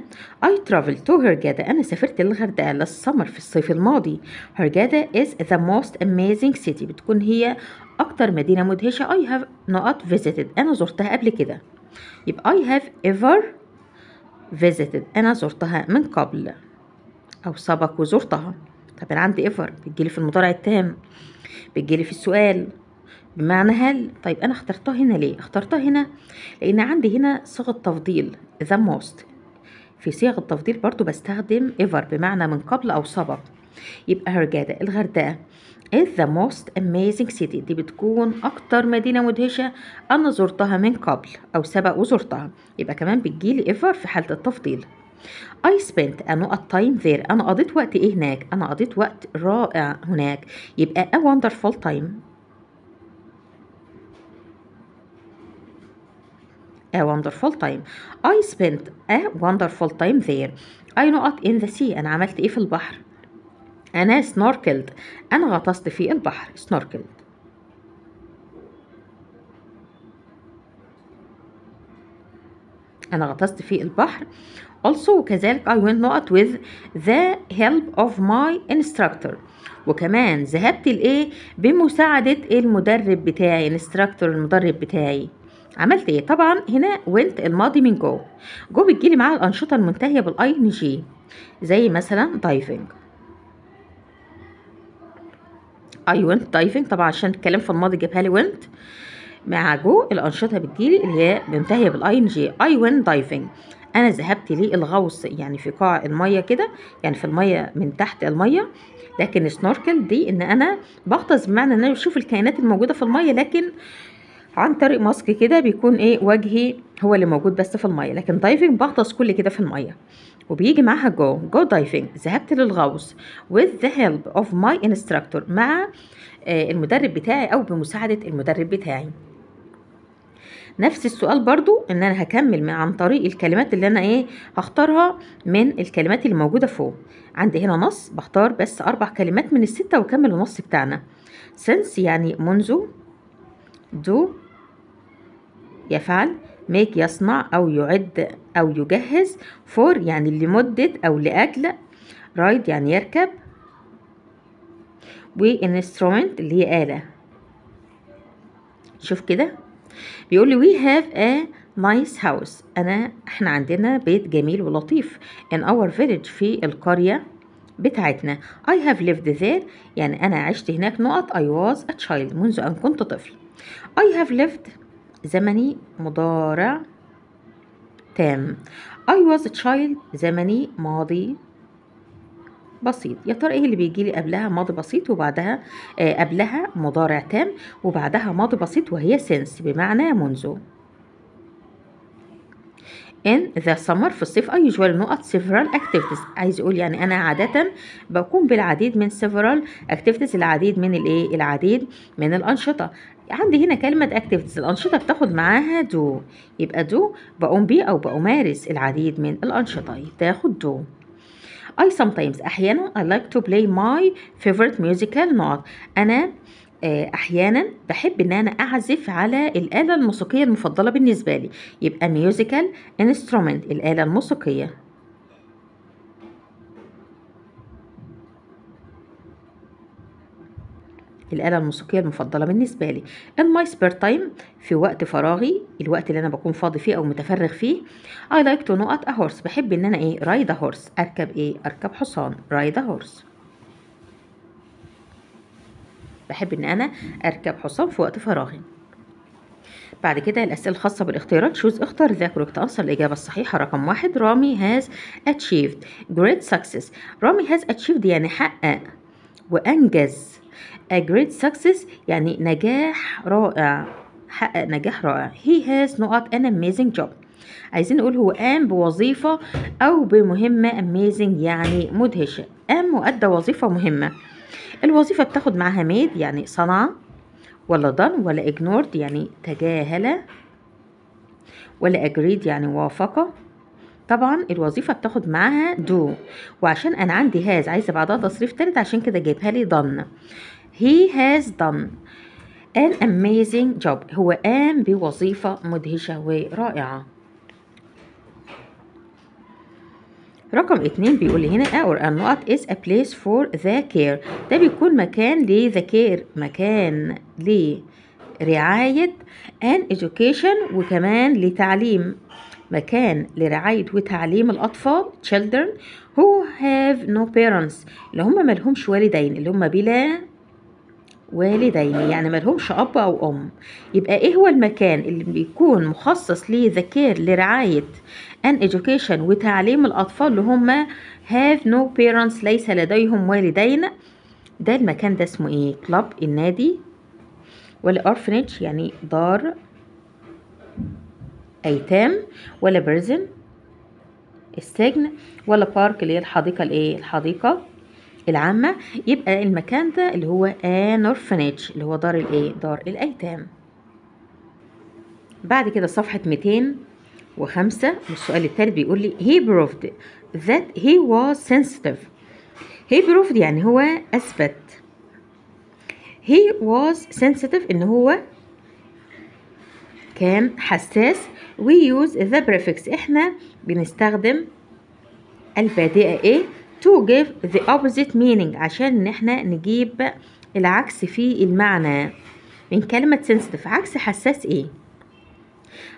I traveled to هرجادا أنا سافرت للغردقة للسمر في الصيف الماضي هرجادا is the most amazing city بتكون هي أكتر مدينة مدهشة I have not visited أنا زرتها قبل كده يبقى I have ever visited أنا زرتها من قبل أو سبق وزرتها طب أنا عندي ever بتجيلي في المضارع التام بتجيلي في السؤال بمعنى هل طيب انا اخترتها هنا ليه اخترتها هنا لان عندي هنا صيغه تفضيل the most في صيغ التفضيل برضو بستخدم ever بمعنى من قبل أو سبق يبقى هرجادة الغردقة is the most amazing city دي بتكون أكتر مدينة مدهشة أنا زرتها من قبل أو سبق وزرتها يبقى كمان بتجيلي ever في حالة التفضيل I spent a lot of time there أنا قضيت وقت إيه هناك أنا قضيت وقت رائع هناك يبقى a wonderful time a wonderful time I spent a wonderful time there I نقط in the sea أنا عملت إيه في البحر أنا snorkeled أنا غطست في البحر snorkeled أنا غطست في البحر also كذلك I went not with the help of my instructor وكمان ذهبت لإيه بمساعدة المدرب بتاعي instructor المدرب بتاعي عملت ايه طبعا هنا went الماضي من جو جو بتجيلي مع الانشطه المنتهيه بالاي ان جي زي مثلا دايفنج اي went دايفنج طبعا عشان الكلام في الماضي جابها لي went مع جو الانشطه بتجيلي اللي هي منتهيه بالاي ان جي اي went دايفنج انا ذهبت للغوص يعني في قاع الميه كده يعني في الميه من تحت الميه لكن السنوركل دي ان انا بغطس بمعنى ان انا بشوف الكائنات الموجوده في الميه لكن عن طريق ماسك كده بيكون ايه وجهي هو اللي موجود بس في الميه لكن دايفنج بغطس كل كده في الميه وبيجي معاها جو جو دايفنج ذهبت للغوص with the help of my instructor مع آه، المدرب بتاعي او بمساعده المدرب بتاعي نفس السؤال برضو ان انا هكمل عن طريق الكلمات اللي انا ايه هختارها من الكلمات اللي موجودة فوق عندي هنا نص بختار بس اربع كلمات من الستة واكمل النص بتاعنا since يعني منذ do يفعل make يصنع أو يعد أو يجهز for يعني لمدة أو لأجل ride يعني يركب و instrument اللي هي آلة شوف كده بيقول لي we have a nice house أنا احنا عندنا بيت جميل ولطيف in our village في القرية بتاعتنا I have lived there يعني أنا عشت هناك نقط I was a child منذ أن كنت طفل I have lived زمني مضارع تام I was a child زمني ماضي بسيط يا ترى ايه اللي بيجي لي قبلها ماضي بسيط وبعدها آه قبلها مضارع تام وبعدها ماضي بسيط وهي سنس بمعنى منذ in the summer في الصيف I usually نقط several activities عايز اقول يعني أنا عادة بكون بالعديد من several activities العديد من الإيه العديد من الأنشطة عندي هنا كلمة activities الأنشطة بتاخد معاها دو يبقى دو بقوم بيه أو بأمارس العديد من الأنشطة بتاخد دو I sometimes أحيانا I like to play my favorite musical note أنا آه، أحيانا بحب إن أنا أعزف على الآلة الموسيقية المفضلة بالنسبة لي يبقى musical instrument الآلة الموسيقية الآلة الموسيقية المفضلة بالنسبة لي in my spare time في وقت فراغي الوقت اللي أنا بكون فاضي فيه أو متفرغ فيه I like to know at a horse بحب إن أنا إيه ride a horse أركب إيه أركب حصان ride a horse بحب إن أنا أركب حصان في وقت فراغي بعد كده الأسئلة الخاصة بالاختيارات شوز اختار ذا كوركت أصل الإجابة الصحيحة رقم واحد رامي هاز achieved great success رامي هاز achieved يعني حقق وأنجز a great success يعني نجاح رائع حقق نجاح رائع he has not an amazing job عايزين نقول هو قام بوظيفة أو بمهمة amazing يعني مدهشة قام وأدى وظيفة مهمة الوظيفة بتاخد معاها ميد يعني صنع ولا done ولا ignored يعني تجاهل ولا agreed يعني وافقة طبعا الوظيفة بتاخد معاها do وعشان أنا عندي هاز عايزة بعدها تصريف تالت عشان كده جايبها لي done he has done an amazing job هو قام بوظيفة مدهشة ورائعة رقم اتنين بيقول هنا our not is a place for the care ده بيكون مكان ل the care مكان لرعاية and education وكمان لتعليم مكان لرعاية وتعليم الأطفال children who have no parents اللي هم ملهمش والدين اللي هم بلا والدين يعني ملهمش أب أو أم يبقى إيه هو المكان اللي بيكون مخصص لذكير لرعاية ان education وتعليم الأطفال اللي هم have no parents ليس لديهم والدين ده المكان ده اسمه إيه كلاب النادي ولا orphanage يعني دار أيتام ولا prison السجن ولا بارك اللي هي الحديقة الإيه الحديقة العامة يبقى المكان ده اللي هو an orphanage اللي هو دار الايه دار الأيتام بعد كده صفحة 205 والسؤال التالت بيقول لي he proved that he was sensitive he proved يعني هو أثبت he was sensitive إن هو كان حساس we use the prefix إحنا بنستخدم البادئة إيه to give the opposite meaning عشان ان احنا نجيب العكس في المعنى من كلمة sensitive عكس حساس ايه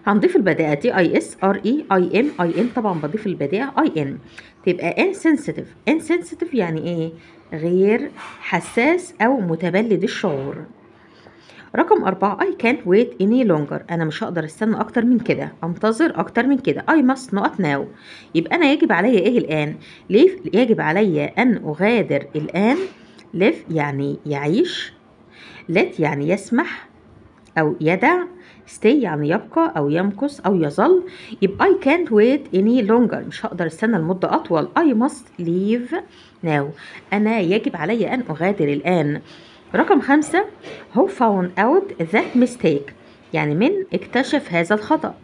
هنضيف البداية دي I S R E I N I N طبعا بضيف البداية I N تبقى insensitive insensitive يعني ايه غير حساس او متبلد الشعور رقم أربعة I can't wait any longer أنا مش هقدر استنى أكتر من كده أنتظر أكتر من كده I must not now يبقى أنا يجب عليا إيه الآن ليف يجب عليا أن أغادر الآن ليف يعني يعيش let يعني يسمح أو يدع stay يعني يبقى أو يمكث أو يظل يبقى I can't wait any longer مش هقدر استنى لمدة أطول I must leave now أنا يجب علي أن أغادر الآن رقم خمسة هو found out that mistake يعني من اكتشف هذا الخطأ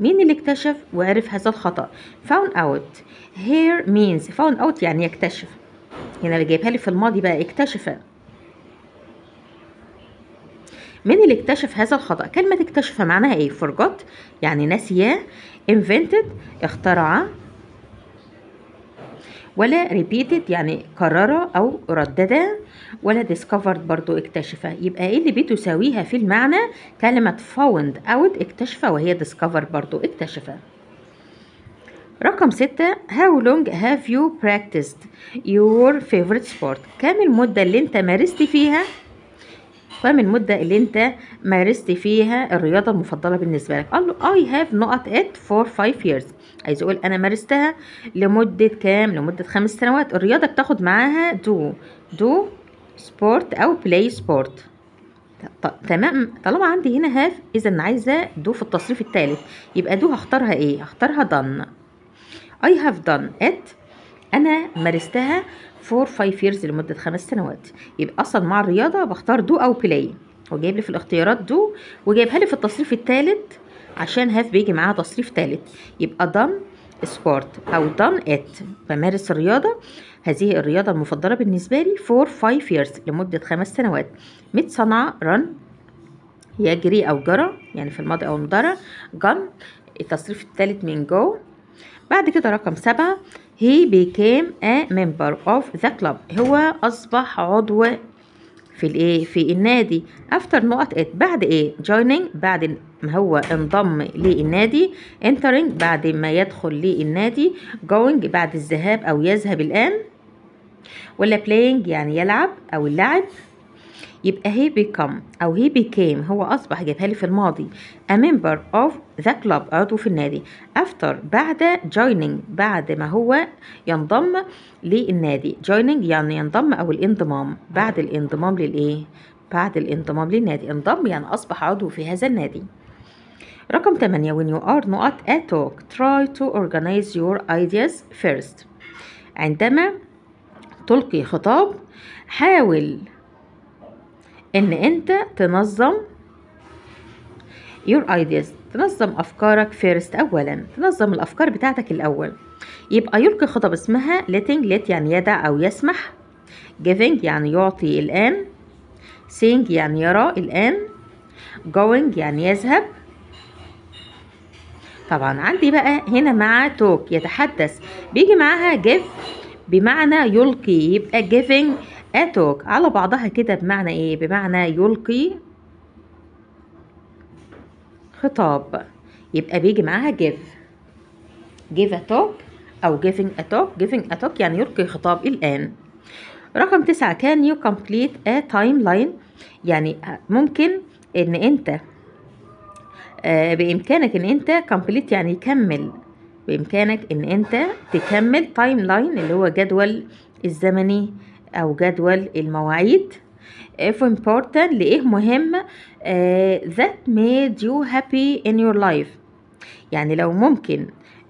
مين اللي اكتشف وعرف هذا الخطأ found out here means found out يعني يكتشف هنا اللي جايبها لي في الماضي بقى اكتشف من اللي اكتشف هذا الخطأ كلمة اكتشف معناها ايه forgot يعني نسياه invented اخترع ولا repeated يعني كرره او ردده ولا discovered برضو اكتشف يبقى ايه اللي بتساويها في المعنى كلمة found out اكتشف وهي discovered برضو اكتشف رقم ستة how long have you practiced your favorite sport كم المدة اللي انت مارست فيها كم المدة اللي انت مارست فيها الرياضة المفضلة بالنسبة لك قال له I have not it for five years عايز اقول انا مارستها لمدة كام لمدة خمس سنوات الرياضة بتاخد معاها do do سبورت او بلاي سبورت تمام طالما عندي هنا هاف اذا عايزه دو في التصريف الثالث يبقى دو هختارها ايه هختارها دان اي هاف دان ات انا مارستها فور فايف years لمده خمس سنوات يبقى اصلا مع الرياضه بختار دو او بلاي وجايب لي في الاختيارات دو وجايبها لي في التصريف الثالث عشان هاف بيجي معاها تصريف ثالث يبقى دان سبورت او دان ات بمارس الرياضه هذه الرياضة المفضلة بالنسبة لي فور فايف years لمدة خمس سنوات ميت صنع رن يجري أو جرى يعني في الماضي أو المضارع جن التصريف الثالث من جو بعد كده رقم سبعة he became a member of the club هو أصبح عضو في الايه في النادي افتر نقط ات بعد ايه joining بعد ما هو انضم للنادي entering بعد ما يدخل للنادي going بعد الذهاب او يذهب الان ولا playing يعني يلعب او اللعب يبقى he become أو he became هو أصبح جابها لي في الماضي a member of the club عضو في النادي after بعد joining بعد ما هو ينضم للنادي joining يعني ينضم أو الانضمام بعد الانضمام للإيه؟ بعد الانضمام للنادي انضم يعني أصبح عضو في هذا النادي رقم 8 when you are not at talk try to organize your ideas first عندما تلقي خطاب حاول ان انت تنظم your ideas تنظم افكارك first اولا تنظم الافكار بتاعتك الاول يبقى يلقي خطب اسمها letting let يعني يدع او يسمح giving يعني يعطي الان seeing يعني يرى الان going يعني يذهب طبعا عندي بقى هنا مع توك يتحدث بيجي معاها give بمعنى يلقي يبقى giving اتوك على بعضها كده بمعنى ايه بمعنى يلقي خطاب يبقى بيجي معاها جيف جيف اتوك او جيفينج اتوك جيفينج اتوك يعني يلقي خطاب الان رقم تسعة كان يو كومبليت ا تايم لاين يعني ممكن ان انت آه، بامكانك ان انت كومبليت يعني كمل بامكانك ان انت تكمل تايم لاين اللي هو جدول الزمني أو جدول المواعيد if إيه، important لإيه مهم uh, that made you happy in your life يعني لو ممكن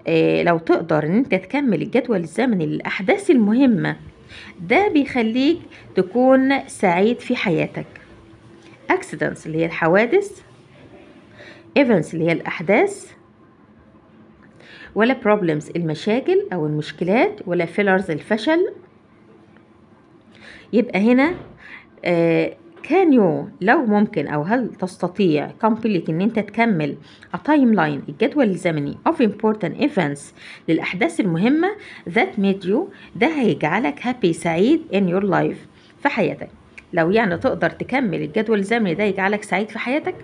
uh, لو تقدر ان انت تكمل الجدول الزمني للأحداث المهمة ده بيخليك تكون سعيد في حياتك accidents اللي هي الحوادث events اللي هي الأحداث ولا problems المشاكل أو المشكلات ولا fillers الفشل يبقى هنا آه، كان يو لو ممكن او هل تستطيع كومبليت ان انت تكمل التايم لاين الجدول الزمني of important events للاحداث المهمه that made you ده هيجعلك happy سعيد in your life في حياتك لو يعني تقدر تكمل الجدول الزمني ده يجعلك سعيد في حياتك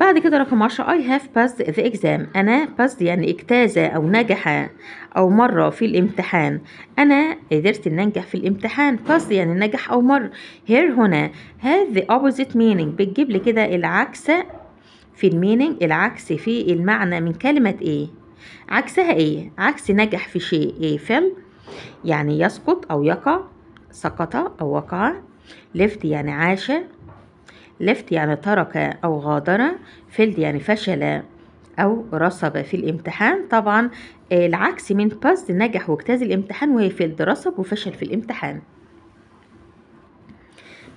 بعد كده رقم عشرة I have passed the exam أنا passed يعني اجتاز أو نجح أو مر في الامتحان أنا قدرت إن أنجح في الامتحان passed يعني نجح أو مر here هنا has the opposite meaning بتجيب لي كده العكس في المينينج العكس في المعنى من كلمة إيه عكسها إيه عكس نجح في شيء إيه فل يعني يسقط أو يقع سقط أو وقع left يعني عاش لفت يعني ترك أو غادر فيلد يعني فشل أو رسب في الامتحان طبعا آه، العكس من باست نجح واجتاز الامتحان وهي فيلد رسب وفشل في الامتحان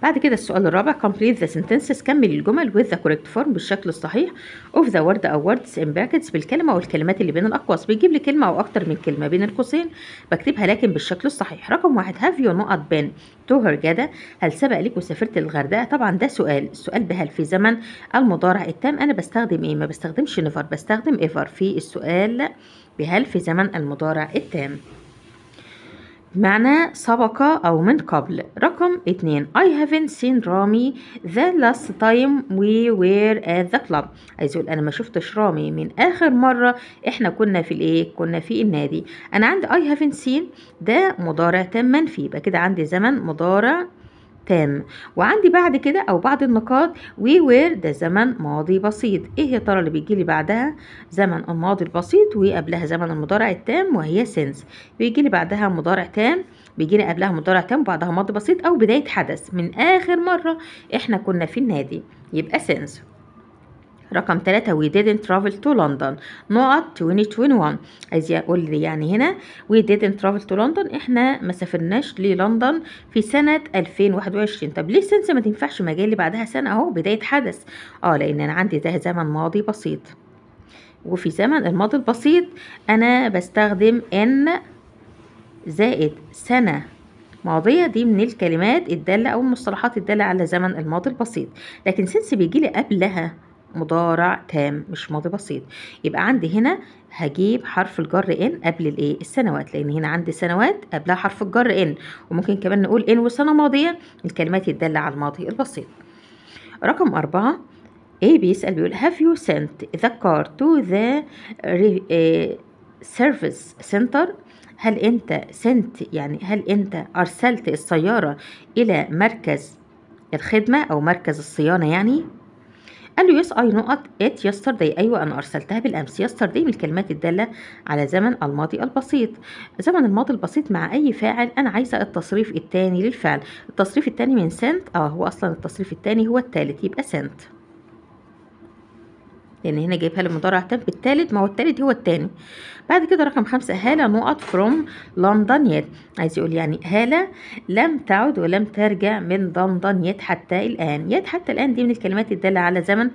بعد كده السؤال الرابع complete the sentences كمل الجمل with the correct form بالشكل الصحيح of the word or words in brackets بالكلمة أو الكلمات اللي بين الأقواس بيجيب لي كلمة أو أكتر من كلمة بين القوسين بكتبها لكن بالشكل الصحيح رقم واحد have you not been to her جدة هل سبق لك وسافرت الغردقة طبعا ده سؤال السؤال بهل في زمن المضارع التام أنا بستخدم إيه ما بستخدمش never بستخدم ever في السؤال بهل في زمن المضارع التام معنى سبق أو من قبل رقم اتنين I haven't seen رامي the last time we were at the club عايز يقول أنا ما شفتش رامي من آخر مرة إحنا كنا في الإيه كنا في النادي أنا عندي I haven't seen ده مضارع تام منفي يبقى كده عندي زمن مضارع تام وعندي بعد كده او بعد النقاط وي وير ده زمن ماضي بسيط ايه يا ترى اللي بيجي لي بعدها زمن الماضي البسيط وقبلها زمن المضارع التام وهي سينس بيجي لي بعدها مضارع تام بيجي لي قبلها مضارع تام وبعدها ماضي بسيط او بدايه حدث من اخر مره احنا كنا في النادي يبقى سينس رقم 3 we didn't travel to London نقط 2021 عايز يقول لي يعني هنا we didn't travel to London احنا ما سافرناش للندن في سنة 2021 طب ليه سنس ما تنفعش ما جاي بعدها سنة اهو بداية حدث اه لان انا عندي ده زمن ماضي بسيط وفي زمن الماضي البسيط انا بستخدم ان زائد سنة ماضية دي من الكلمات الدالة أو المصطلحات الدالة على زمن الماضي البسيط لكن سنس بيجي لي قبلها مضارع تام مش ماضي بسيط يبقى عندي هنا هجيب حرف الجر ان قبل الايه السنوات لان هنا عندي سنوات قبلها حرف الجر ان وممكن كمان نقول ان وسنه ماضيه الكلمات يتدل على الماضي البسيط رقم أربعة A بيسأل بيقول have you sent the car to the آه، service center هل أنت سنت يعني هل أنت أرسلت السيارة إلى مركز الخدمة أو مركز الصيانة يعني قال له يس اي نقط ات يسترداي ايوه انا ارسلتها بالامس يسترداي من الكلمات الداله على زمن الماضي البسيط زمن الماضي البسيط مع اي فاعل انا عايزه التصريف الثاني للفعل التصريف الثاني من سنت اه هو اصلا التصريف الثاني هو الثالث يبقى سنت لان يعني هنا جايبها للمضارع تام بالتالت ما هو التالت هو التاني بعد كده رقم خمسة هالة نقط فروم لندن يت عايز يقول يعني هالة لم تعد ولم ترجع من لندن يت حتى الآن يت حتى الآن دي من الكلمات الدالة على زمن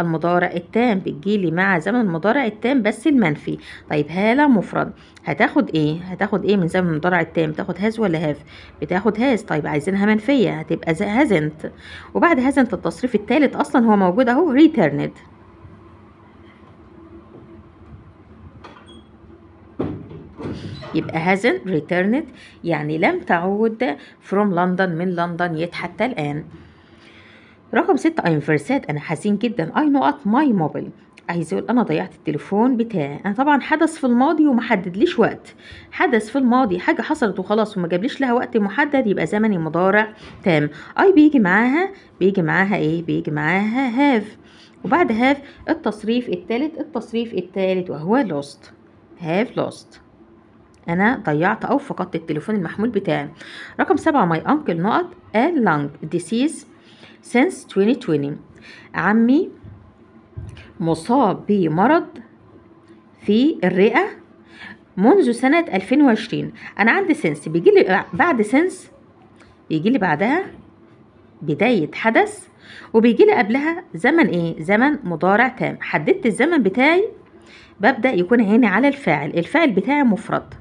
المضارع التام بتجيلي مع زمن المضارع التام بس المنفي طيب هالة مفرد هتاخد ايه هتاخد ايه من زمن المضارع التام تاخد هاز ولا هاف بتاخد هاز طيب عايزينها منفية هتبقى هازنت وبعد هازنت التصريف التالت اصلا هو موجود اهو ريتيرند يبقى hasn't returned يعني لم تعود from لندن من لندن يت حتى الآن رقم ستة I'm very sad أنا حزين جدا I know at my mobile عايز يقول انا ضيعت التليفون بتاعي انا طبعا حدث في الماضي وما ليش وقت حدث في الماضي حاجه حصلت وخلاص وما جابليش لها وقت محدد يبقى زمني مضارع تام اي بيجي معاها بيجي معاها ايه بيجي معاها هاف وبعد هاف التصريف الثالث التصريف الثالث وهو لوست هاف لوست انا ضيعت او فقدت التليفون المحمول بتاعي رقم سبعة ماي انكل نقط a لانج disease since 2020 عمي مصاب بمرض في الرئة منذ سنة 2020 أنا عندي سنس بيجيلي بعد سنس بيجيلي بعدها بداية حدث وبيجيلي قبلها زمن إيه؟ زمن مضارع تام حددت الزمن بتاعي ببدأ يكون عيني على الفاعل الفاعل بتاعي مفرد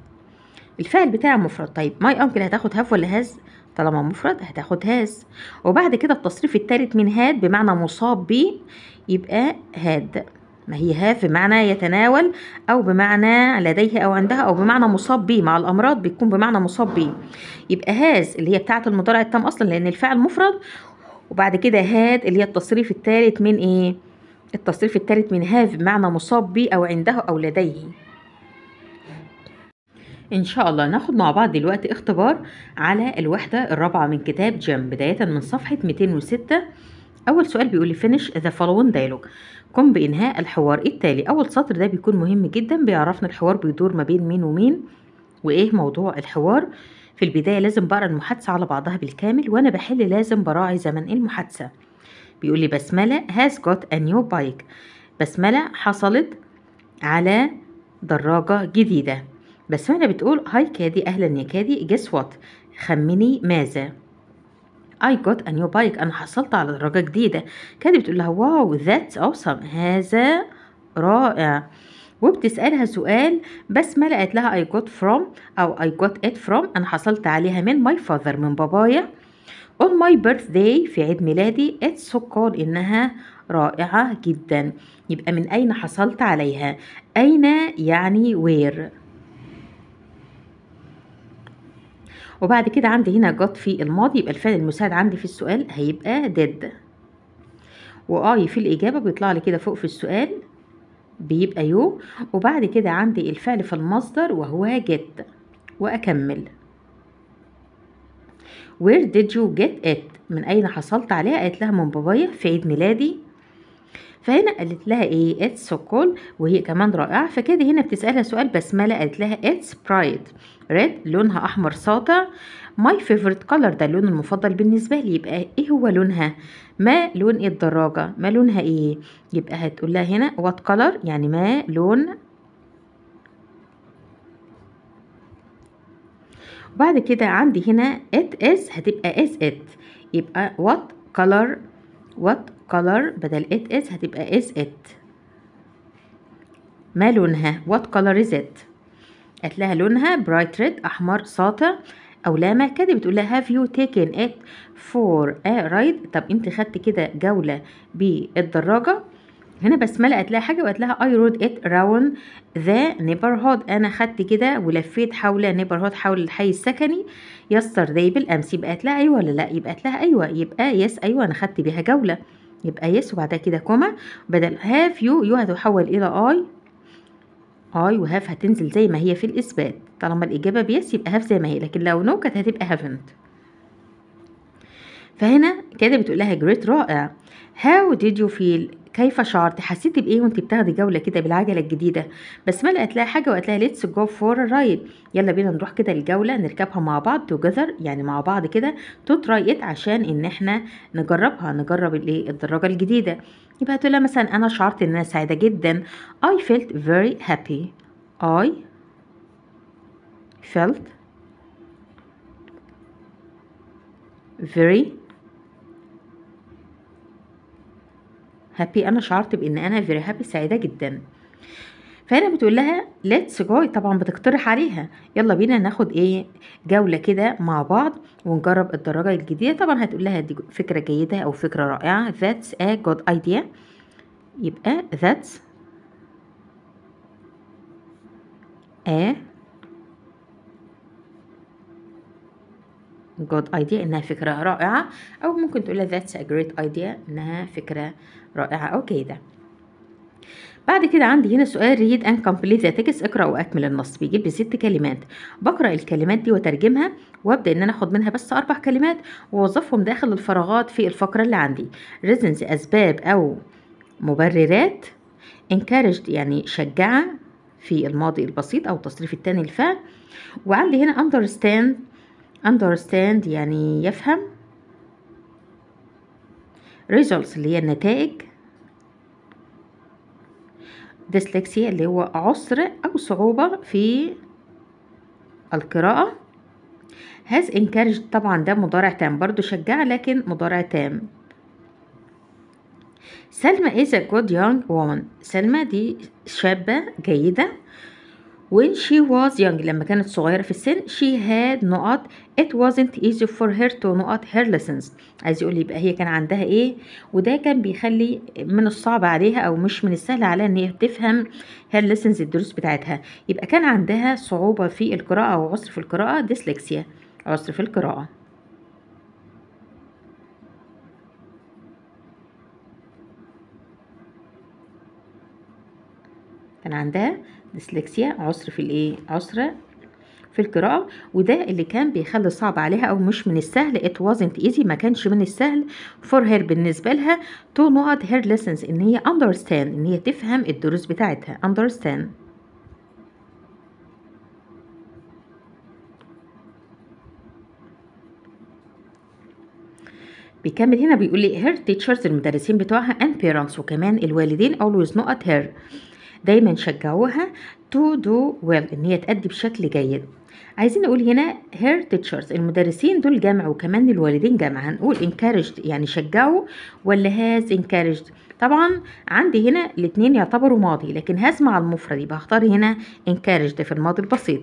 الفعل بتاعه مفرد طيب ماي انكل هتاخد هاف ولا هاز طالما مفرد هتاخد هاز وبعد كده التصريف الثالث من هاد بمعنى مصاب به يبقى هاد ما هي هاف بمعنى يتناول او بمعنى لديه او عندها او بمعنى مصاب به مع الامراض بيكون بمعنى مصاب به يبقى هاز اللي هي بتاعه المضارع التام اصلا لان الفعل مفرد وبعد كده هاد اللي هي التصريف الثالث من ايه التصريف الثالث من هاف بمعنى مصاب به او عندها او لديه ان شاء الله ناخد مع بعض دلوقتي اختبار على الوحده الرابعه من كتاب جيم بدايه من صفحه 206 اول سؤال بيقول لي فينيش ذا فولون دايلوج قم بانهاء الحوار إيه التالي اول سطر ده بيكون مهم جدا بيعرفنا الحوار بيدور ما بين مين ومين وايه موضوع الحوار في البدايه لازم بقرا المحادثه على بعضها بالكامل وانا بحل لازم براعي زمن المحادثه بيقول لي بسمله هاز جوت ا نيو بايك بسمله حصلت على دراجه جديده بسملة بتقول هاي كادي أهلا يا كادي جس وات خمني ماذا I got a new bike أنا حصلت على دراجة جديدة كادي بتقول لها واو that's awesome هذا رائع وبتسألها سؤال ما لقيت لها I got from أو I got it from أنا حصلت عليها من my father من بابايا on my birthday في عيد ميلادي it's so cool إنها رائعة جدا يبقى من أين حصلت عليها أين يعني where وبعد كده عندي هنا جت في الماضي يبقى الفعل المساعد عندي في السؤال هيبقى ديد واي آه، في الاجابه بيطلع لي كده فوق في السؤال بيبقى يو وبعد كده عندي الفعل في المصدر وهو جت واكمل where did you get it من اين حصلت عليها قالت لها من بابايا في عيد ميلادي فهنا قالت لها ايه اتس سكول وهي كمان رائعه فكده هنا بتسالها سؤال بسمله قالت لها اتس برايد ريد لونها احمر ساطع ماي فيفورت كولر ده اللون المفضل بالنسبه لي يبقى ايه هو لونها ما لون إيه الدراجه ما لونها ايه يبقى هتقول لها هنا وات كولر يعني ما لون بعد كده عندي هنا ات اس هتبقى از ات يبقى وات كولر وات كولر بدل ات اس هتبقى از ات ما لونها وات كولر از ات قالت لها لونها برايت ريد احمر ساطع او لاما كده بتقول لها هاف يو تيكن ات فور ا رايد طب انت خدت كده جوله بالدراجه هنا بسمله قالت لها حاجه وقالت لها رود ات it ذا نيبر هود انا خدت كده ولفيت حول هود حول الحي السكني ذا بالامس يبقى قالت لها ايوه ولا لا يبقى قالت لها ايوه يبقى يس ايوه انا خدت بيها جوله يبقى يس وبعد كده كوما بدل هاف يو يو هتحول الى اي اي وهاف هتنزل زي ما هي في الاثبات طالما الاجابه بيس يبقى هاف زي ما هي لكن لو نو كانت هتبقى هافنت فهنا كده بتقول لها جريت رائع هاو ديد يو فيل كيف شعرت حسيتي بايه وانت بتاخدي جوله كده بالعجله الجديده ما قالت لها حاجه وقالت لها ليتس جو فور رايد يلا بينا نروح كده الجوله نركبها مع بعض توجذر يعني مع بعض كده تو تراي ات عشان ان احنا نجربها نجرب الايه الدراجه الجديده يبقى تقول لها مثلا انا شعرت ان انا سعيده جدا اي فيلت فيري هابي اي فيلت فيري هابي انا شعرت بان انا فيري هابي سعيده جدا فهنا بتقول لها ليتس جوي طبعا بتقترح عليها يلا بينا ناخد ايه جوله كده مع بعض ونجرب الدراجه الجديده طبعا هتقول لها دي فكره جيده او فكره رائعه ذاتس ا جود ايديا يبقى ذاتس ا جود ايديا انها فكره رائعه او ممكن تقول لها ذاتس ا جريت ايديا انها فكره رائعة اوكي ده بعد كده عندي هنا سؤال ريد and كومبليت ذا text اقرا واكمل النص بيجيب لي ست كلمات بقرا الكلمات دي وترجمها وابدا ان انا اخد منها بس اربع كلمات واوظفهم داخل الفراغات في الفقره اللي عندي ريزنز اسباب او مبررات encouraged يعني شجع في الماضي البسيط او التصريف التاني الفعل وعندي هنا understand understand يعني يفهم results اللي هي النتائج dyslexia اللي هو عسر أو صعوبة في القراءة has encouraged طبعا ده مضارع تام برضو شجع لكن مضارع تام سلمى is a good young woman سلمى دي شابة جيدة when she was young لما كانت صغيرة في السن she had نقط it wasn't easy for her to نقط her lessons عايز يقول لي بقى هي كان عندها ايه وده كان بيخلي من الصعب عليها او مش من السهل عليها ان هي تفهم her lessons الدروس بتاعتها يبقى كان عندها صعوبة في القراءة او عسر في القراءة dyslexia عسر في القراءة كان عندها ديسلكسيا عسر في الايه عسر في القراءة وده اللي كان بيخلي صعب عليها او مش من السهل it wasn't easy ما كانش من السهل for her بالنسبة لها to not her lessons ان هي understand ان هي تفهم الدروس بتاعتها understand بيكمل هنا بيقول لي her teachers المدرسين بتوعها and parents وكمان الوالدين always not هير her دايما شجعوها تو دو ويل ان هي تأدي بشكل جيد عايزين نقول هنا هير تيتشرز المدرسين دول جمع وكمان الوالدين جمع هنقول encouraged يعني شجعوا ولا هاز encouraged طبعا عندي هنا الاثنين يعتبروا ماضي لكن هاز مع المفرد يبقى هختار هنا encouraged في الماضي البسيط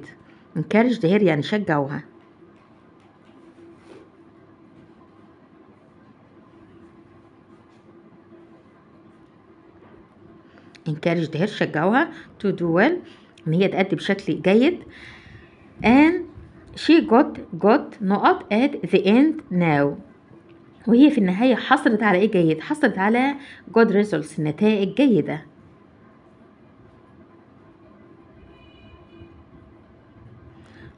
encouraged هير يعني شجعوها encourage her شجعوها to do well ان هي تأدي بشكل جيد and she got got نقط at the end now وهي في النهاية حصلت على ايه جيد حصلت على good results نتائج جيدة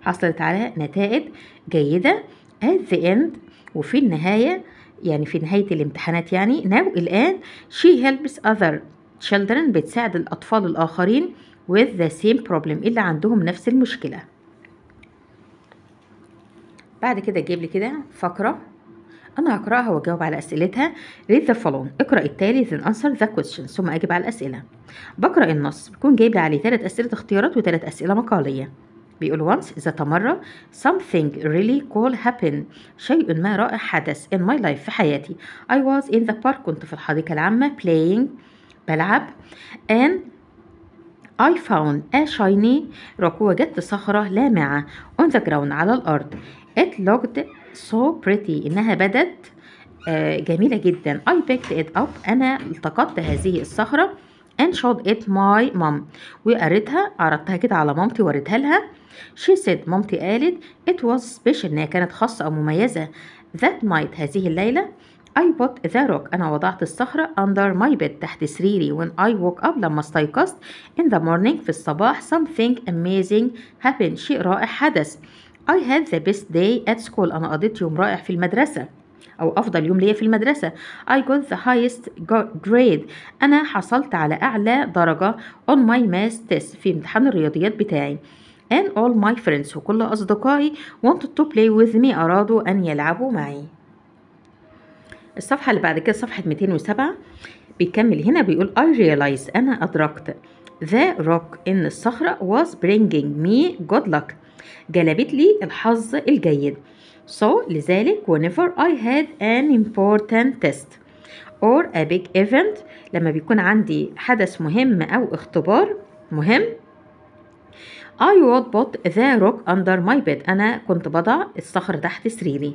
حصلت على نتائج جيدة at the end وفي النهاية يعني في نهاية الامتحانات يعني now الآن she helps other children بتساعد الأطفال الآخرين with the same problem اللي عندهم نفس المشكلة بعد كده جيب لي كده فقرة أنا هقرأها وأجاوب على أسئلتها read the following اقرأ التالي then answer the question ثم أجيب على الأسئلة بقرأ النص بيكون جايب لي عليه ثلاث أسئلة اختيارات وثلاث أسئلة مقالية بيقول once ذات مرة something really cool happened شيء ما رائع حدث in my life في حياتي I was in the park كنت في الحديقة العامة playing بلعب and I found a shiny rock وجدت صخرة لامعة on the ground على الأرض it looked so pretty إنها بدت آه، جميلة جدا I picked it up أنا التقطت هذه الصخرة and showed it my mom وقريتها عرضتها كده على مامتي وريتها لها she said مامتي قالت it was special إنها كانت خاصة أو مميزة that night هذه الليلة I put the rock أنا وضعت الصخرة under my bed تحت سريري when I woke up لما استيقظت in the morning في الصباح something amazing happened شيء رائع حدث I had the best day at school أنا قضيت يوم رائع في المدرسة أو أفضل يوم ليا في المدرسة I got the highest grade أنا حصلت على أعلى درجة on my math test في امتحان الرياضيات بتاعي and all my friends وكل أصدقائي wanted to play with me أرادوا أن يلعبوا معي الصفحة اللي بعد كده صفحة 207 بيكمل هنا بيقول I realize أنا أدركت the rock إن الصخرة was bringing me good luck جلبت لي الحظ الجيد So لذلك whenever I had an important test or a big event لما بيكون عندي حدث مهم أو اختبار مهم I would put the rock under my bed أنا كنت بضع الصخر تحت سريري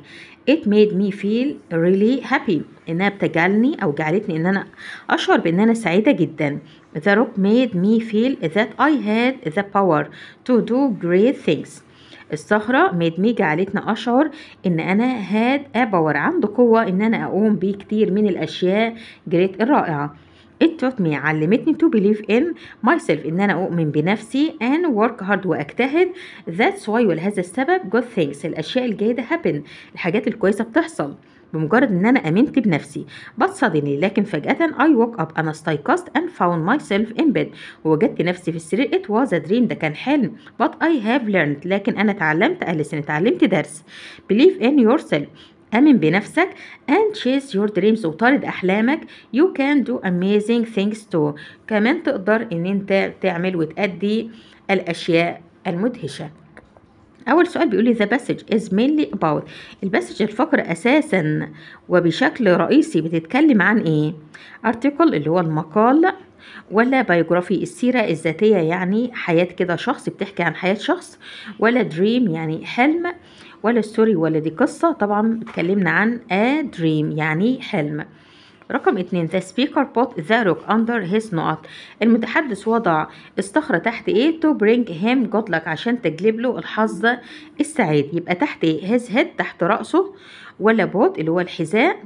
It made me feel really happy إنها بتجعلني أو جعلتني إن أنا أشعر بإن أنا سعيدة جدا The rock made me feel that I had the power to do great things الصخرة made me جعلتني أشعر إن أنا had a power عندي قوة إن أنا أقوم بكتير من الأشياء great الرائعة it taught me علمتني to believe in myself ان انا اؤمن بنفسي and work hard واجتهد that's why ولهذا السبب good things الاشياء الجيده happen الحاجات الكويسه بتحصل بمجرد ان انا امنت بنفسي but suddenly لكن فجأة I woke up انا استيقظت and found myself in bed ووجدت نفسي في السرير it was a dream ده كان حلم but I have learned لكن انا اتعلمت ألسن اتعلمت درس believe in yourself آمن بنفسك and chase your dreams وطارد أحلامك you can do amazing things too كمان تقدر إن أنت تعمل وتأدي الأشياء المدهشة أول سؤال بيقول لي the passage is mainly about الباسج الفقرة أساسا وبشكل رئيسي بتتكلم عن إيه؟ article اللي هو المقال ولا بايوغرافي السيرة الذاتية يعني حياة كده شخص بتحكي عن حياة شخص ولا دريم يعني حلم ولا ستوري ولا دي قصة طبعا اتكلمنا عن a dream يعني حلم رقم اتنين the speaker put the rock under his نقط المتحدث وضع الصخرة تحت ايه to bring him good luck عشان تجلب له الحظ السعيد يبقى تحت ايه his head تحت رأسه ولا بوت اللي هو الحذاء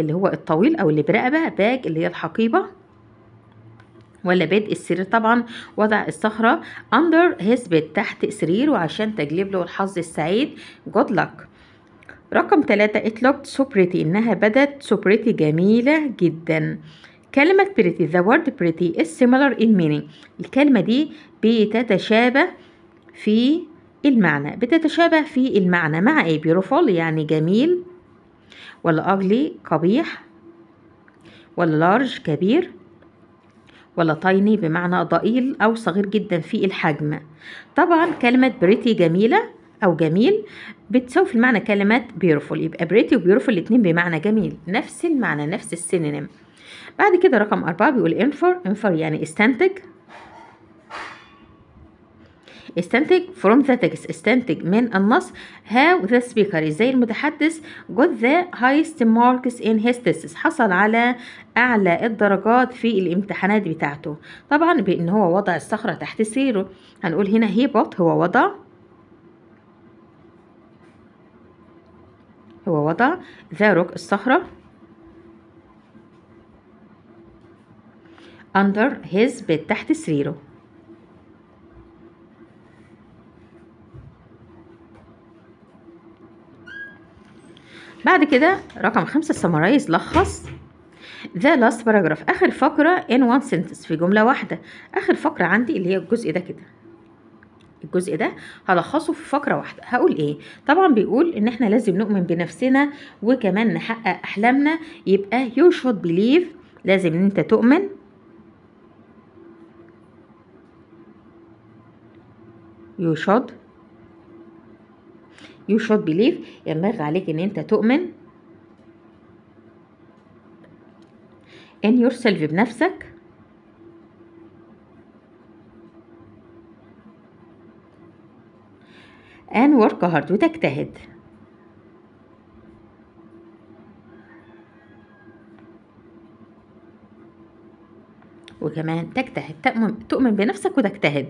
اللي هو الطويل او اللي برقبة باج اللي هي الحقيبة ولا بدء السرير طبعا وضع الصخرة under his bed تحت سرير وعشان تجلب له الحظ السعيد good luck رقم ثلاثة looked so pretty انها بدت so pretty جميلة جدا كلمة pretty the word pretty is similar in meaning الكلمة دي بتتشابه في المعنى بتتشابه في المعنى مع ايه beautiful يعني جميل ولا ugly قبيح ولا large كبير ولا تايني بمعنى ضئيل أو صغير جدا في الحجم طبعا كلمة بريتي جميلة أو جميل بتساوي في المعنى كلمة بيوتيفول يبقى بريتي وبيوتيفول الاتنين بمعنى جميل نفس المعنى نفس السينينيم بعد كده رقم أربعة بيقول انفر انفر يعني استنتج استنتج from the text استنتج من النص how the speaker ازاي المتحدث got the highest marks in his thesis حصل على اعلى الدرجات في الامتحانات بتاعته طبعا بان هو وضع الصخره تحت سيره هنقول هنا هيبوت هو وضع هو وضع the rock الصخره under his bed تحت سريره بعد كده رقم خمسة سمرايز لخص ذا لاست باراجراف اخر فقره ان وان سنتس في جمله واحده اخر فقره عندي اللي هي الجزء ده كده الجزء ده هلخصه في فقره واحده هقول ايه طبعا بيقول ان احنا لازم نؤمن بنفسنا وكمان نحقق احلامنا يبقى يو شود بليف لازم ان انت تؤمن يو شود يو شود بيليف ينبغي عليك ان انت تؤمن ان يور سيلف بنفسك and work hard وتجتهد وكمان تجتهد تؤمن بنفسك وتجتهد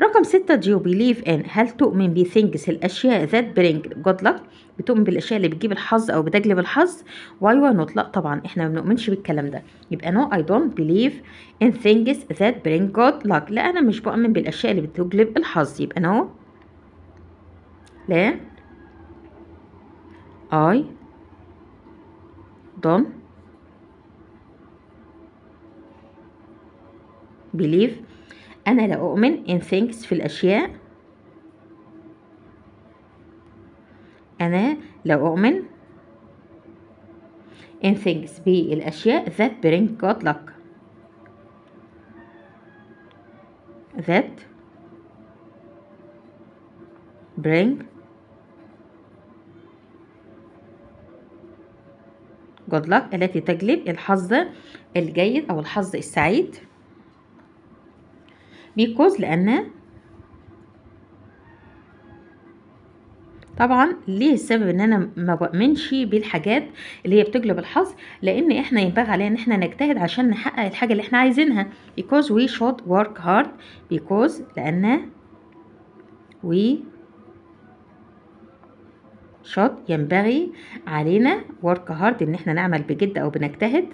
رقم ستة do you believe in هل تؤمن ب things الأشياء that bring good luck بتؤمن بالأشياء اللي بتجيب الحظ أو بتجلب الحظ why why not لا طبعا احنا ما بنؤمنش بالكلام ده يبقى no I don't believe in things that bring good luck لا أنا مش بؤمن بالأشياء اللي بتجلب الحظ يبقى no لا I don't believe أنا لا أؤمن ان ثينكس في الأشياء أنا لا أؤمن in things بالأشياء ذات برينج جود لك ذات برينج جود لك التي تجلب الحظ الجيد أو الحظ السعيد بيكوز لأن طبعا ليه السبب ان انا ما بؤمنش بالحاجات اللي هي بتجلب الحظ لان احنا ينبغي علينا ان احنا نجتهد عشان نحقق الحاجه اللي احنا عايزينها because we should work hard because لان we should ينبغي علينا work hard ان احنا نعمل بجد او بنجتهد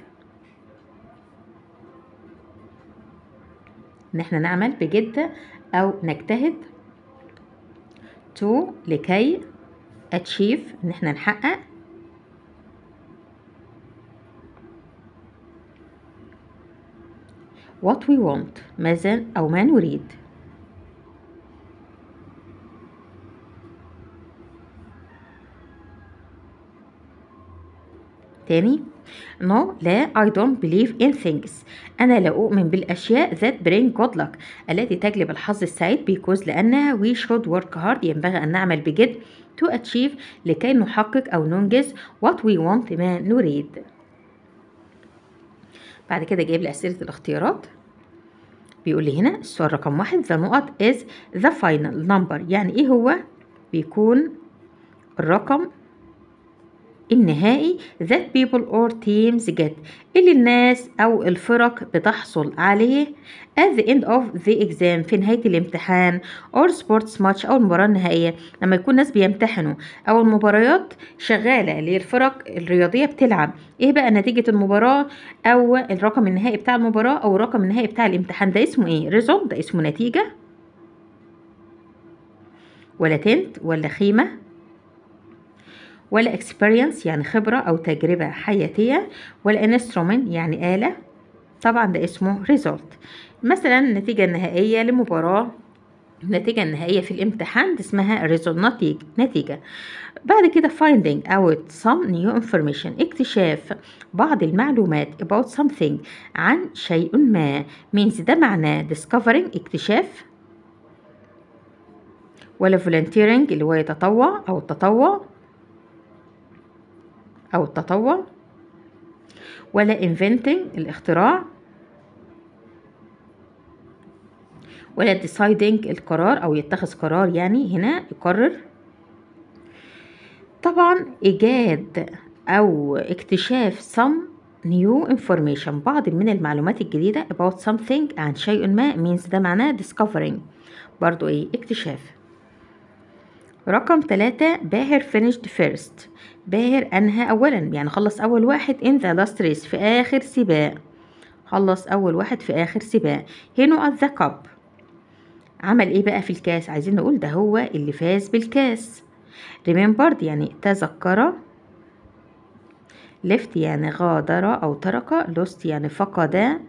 ان احنا نعمل بجد او نجتهد to لكي اتشيف ان احنا نحقق what we want ماذا او ما نريد تاني no لا I don't believe in things أنا لا أؤمن بالأشياء that bring good luck التي تجلب الحظ السعيد بيكوز لأنها we should work hard ينبغي أن نعمل بجد to achieve لكي نحقق أو ننجز what we want ما نريد بعد كده جايب لي أسئلة الاختيارات بيقول لي هنا السؤال رقم واحد the نقط is the final number يعني ايه هو بيكون الرقم النهائي that people or teams get اللي الناس أو الفرق بتحصل عليه at the end of the exam في نهاية الامتحان or sports match أو المباراة النهائية لما يكون ناس بيمتحنوا أو المباريات شغالة للفرق الرياضية بتلعب إيه بقى نتيجة المباراة أو الرقم النهائي بتاع المباراة أو الرقم النهائي بتاع الامتحان ده اسمه إيه result ده اسمه نتيجة ولا تنت ولا خيمة ولا experience يعني خبرة أو تجربة حياتية ولا instrument يعني آلة طبعا ده اسمه result مثلا النتيجة النهائية لمباراة النتيجة النهائية في الامتحان اسمها result نتيجة بعد كده finding out some new information اكتشاف بعض المعلومات about something عن شيء ما means ده معناه discovering اكتشاف ولا volunteering اللي هو يتطوع أو التطوع أو التطوع ولا inventing الاختراع ولا deciding القرار أو يتخذ قرار يعني هنا يقرر طبعا إيجاد أو اكتشاف some new information بعض من المعلومات الجديدة about something عن شيء ما means ده معناه discovering برضو ايه اكتشاف رقم تلاتة باهر finished first باهر أنهى أولا يعني خلص أول واحد in the last race في آخر سباق خلص أول واحد في آخر سباق هنا at the cup عمل إيه بقى في الكاس عايزين نقول ده هو اللي فاز بالكاس remembered يعني تذكر left يعني غادر أو ترك lost يعني فقد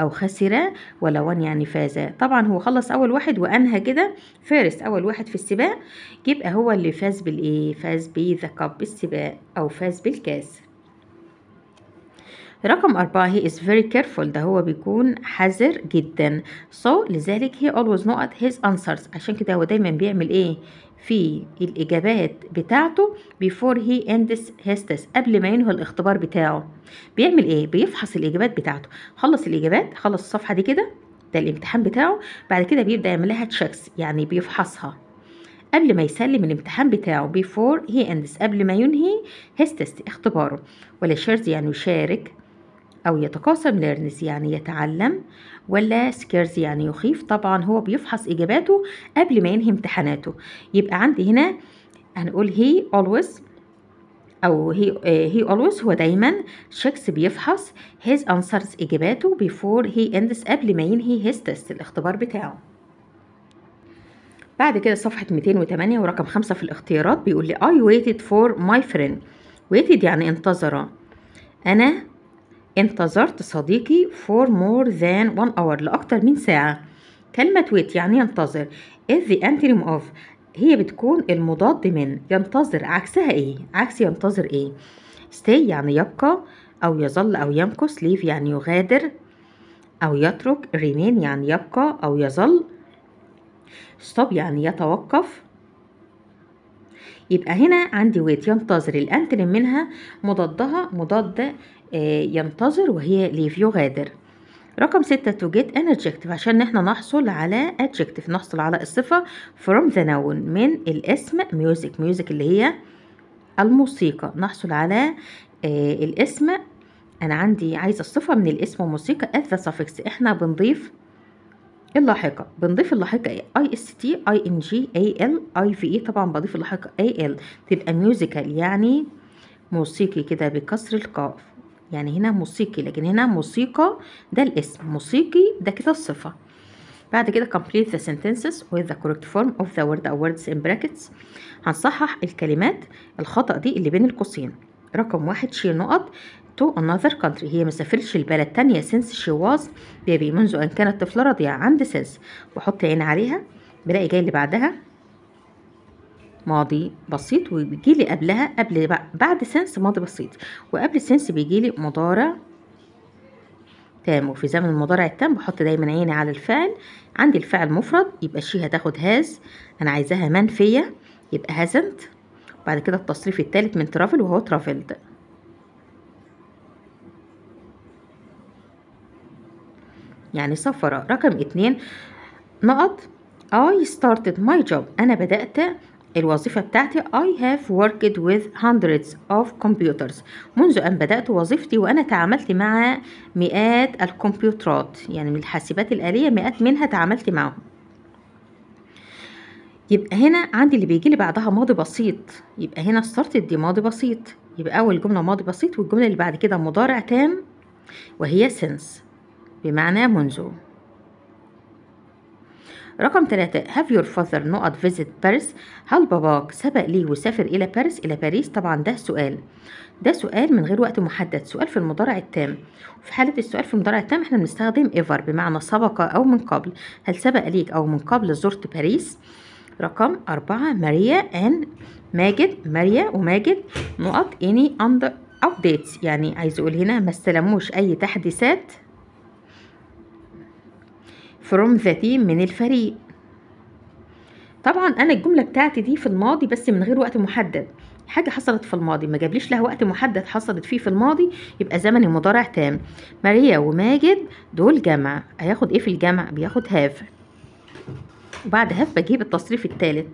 أو خسر ولوان يعني فاز طبعا هو خلص أول واحد وأنهى كده فارس أول واحد في السباق يبقى هو اللي فاز بالإيه فاز بذا كاب السباق أو فاز بالكاس رقم أربعة هي is very careful ده هو بيكون حذر جدا so لذلك he always know his answers عشان كده هو دايما بيعمل ايه في الإجابات بتاعته before he ends his test قبل ما ينهي الاختبار بتاعه بيعمل إيه؟ بيفحص الإجابات بتاعته خلص الإجابات خلص الصفحة دي كده ده الامتحان بتاعه بعد كده بيبدأ يعمل لها تشيكس يعني بيفحصها قبل ما يسلم الامتحان بتاعه before he ends قبل ما ينهي his test اختباره ولا shares يعني يشارك أو يتقاسم learns يعني يتعلم ولا سكيرز يعني يخيف طبعا هو بيفحص إجاباته قبل ما ينهي امتحاناته يبقى عندي هنا هنقول هي always أو هي آه، هي always هو دايما شخص بيفحص his answers إجاباته before he ends قبل ما ينهي his test الاختبار بتاعه بعد كده صفحة 208 ورقم 5 في الاختيارات بيقول لي I waited for my friend waited يعني انتظر أنا انتظرت صديقي for more than one hour لأكتر من ساعة كلمة wait يعني ينتظر is the antonym of هي بتكون المضاد من ينتظر عكسها ايه عكس ينتظر ايه stay يعني يبقى أو يظل أو يمكث leave يعني يغادر أو يترك remain يعني يبقى أو يظل stop يعني يتوقف يبقى هنا عندي wait ينتظر الانترم منها مضادها مضاد آه، ينتظر وهي ليف يغادر رقم ستة to get an adjective عشان احنا نحصل على adjective نحصل على الصفة from the noun من الاسم music music اللي هي الموسيقى نحصل على آه، الاسم انا عندي عايزة الصفة من الاسم موسيقى at the suffix احنا بنضيف اللاحقة بنضيف اللاحقة اي اس تي اي ان جي اي ال اي في اي طبعا بضيف اللاحقة اي ال تبقى ميوزيكال يعني موسيقي كده بكسر القاف يعني هنا موسيقي لكن هنا موسيقى ده الاسم موسيقي ده كده الصفة بعد كده complete the sentences with the correct form of the word or words in brackets هنصحح الكلمات الخطأ دي اللي بين القوسين رقم واحد شيل نقط to another country هي مسافرش البلد تانية since she was baby منذ أن كانت طفلة رضيعة عند since بحط عين عليها بلاقي جاي اللي بعدها ماضي بسيط وبيجي لي قبلها قبل بعد سنس ماضي بسيط وقبل سنس بيجي لي مضارع تام وفي زمن المضارع التام بحط دايما عيني على الفعل عندي الفعل مفرد يبقى شي هتاخد هاز انا عايزاها منفيه يبقى هازنت بعد كده التصريف الثالث من ترافل وهو ترافلد يعني سفر رقم اتنين نقط I started my job أنا بدأت الوظيفة بتاعتي I have worked with hundreds of computers منذ أن بدأت وظيفتي وأنا تعاملت مع مئات الكمبيوترات يعني من الحاسبات الآلية مئات منها تعاملت معهم يبقى هنا عندي اللي بيجي لي بعدها ماضي بسيط يبقى هنا started دي ماضي بسيط يبقى أول جملة ماضي بسيط والجملة اللي بعد كده مضارع تام وهي since بمعنى منذ رقم 3 have your father not visit Paris؟ هل باباك سبق ليه وسافر إلى باريس إلى باريس طبعا ده سؤال ده سؤال من غير وقت محدد سؤال في المضارع التام في حالة السؤال في المضارع التام احنا بنستخدم ever بمعنى سبق أو من قبل هل سبق ليك أو من قبل زرت باريس رقم أربعة ماريا and ماجد ماريا وماجد نقط any under updates يعني عايز أقول هنا ما استلموش أي تحديثات from the team من الفريق طبعا انا الجمله بتاعتي دي في الماضي بس من غير وقت محدد حاجه حصلت في الماضي ما جابليش لها وقت محدد حصلت فيه في الماضي يبقى زمني مضارع تام ماريا وماجد دول جمع هياخد ايه في الجمع بياخد هاف وبعد هاف بجيب التصريف الثالث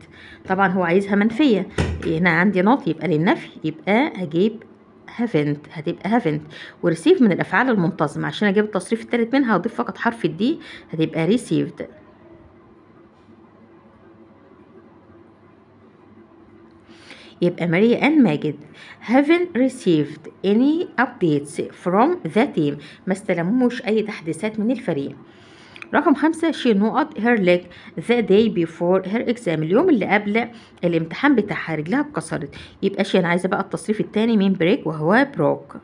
طبعا هو عايزها منفيه هنا إيه، عندي ناط يبقى للنفي يبقى هجيب هافنت هتبقى هافنت وريسيف من الافعال المنتظمه عشان اجيب التصريف الثالث منها هضيف فقط حرف الدي هتبقى ريسيفد يبقى ماريا ان ماجد haven't received any updates from the team ما استلموش اي تحديثات من الفريق رقم خمسة she نقط her leg the day before her exam اليوم اللي قبل الامتحان بتاعها رجلها اتكسرت يبقى شي أنا عايزة بقى التصريف التاني من بريك وهو بروك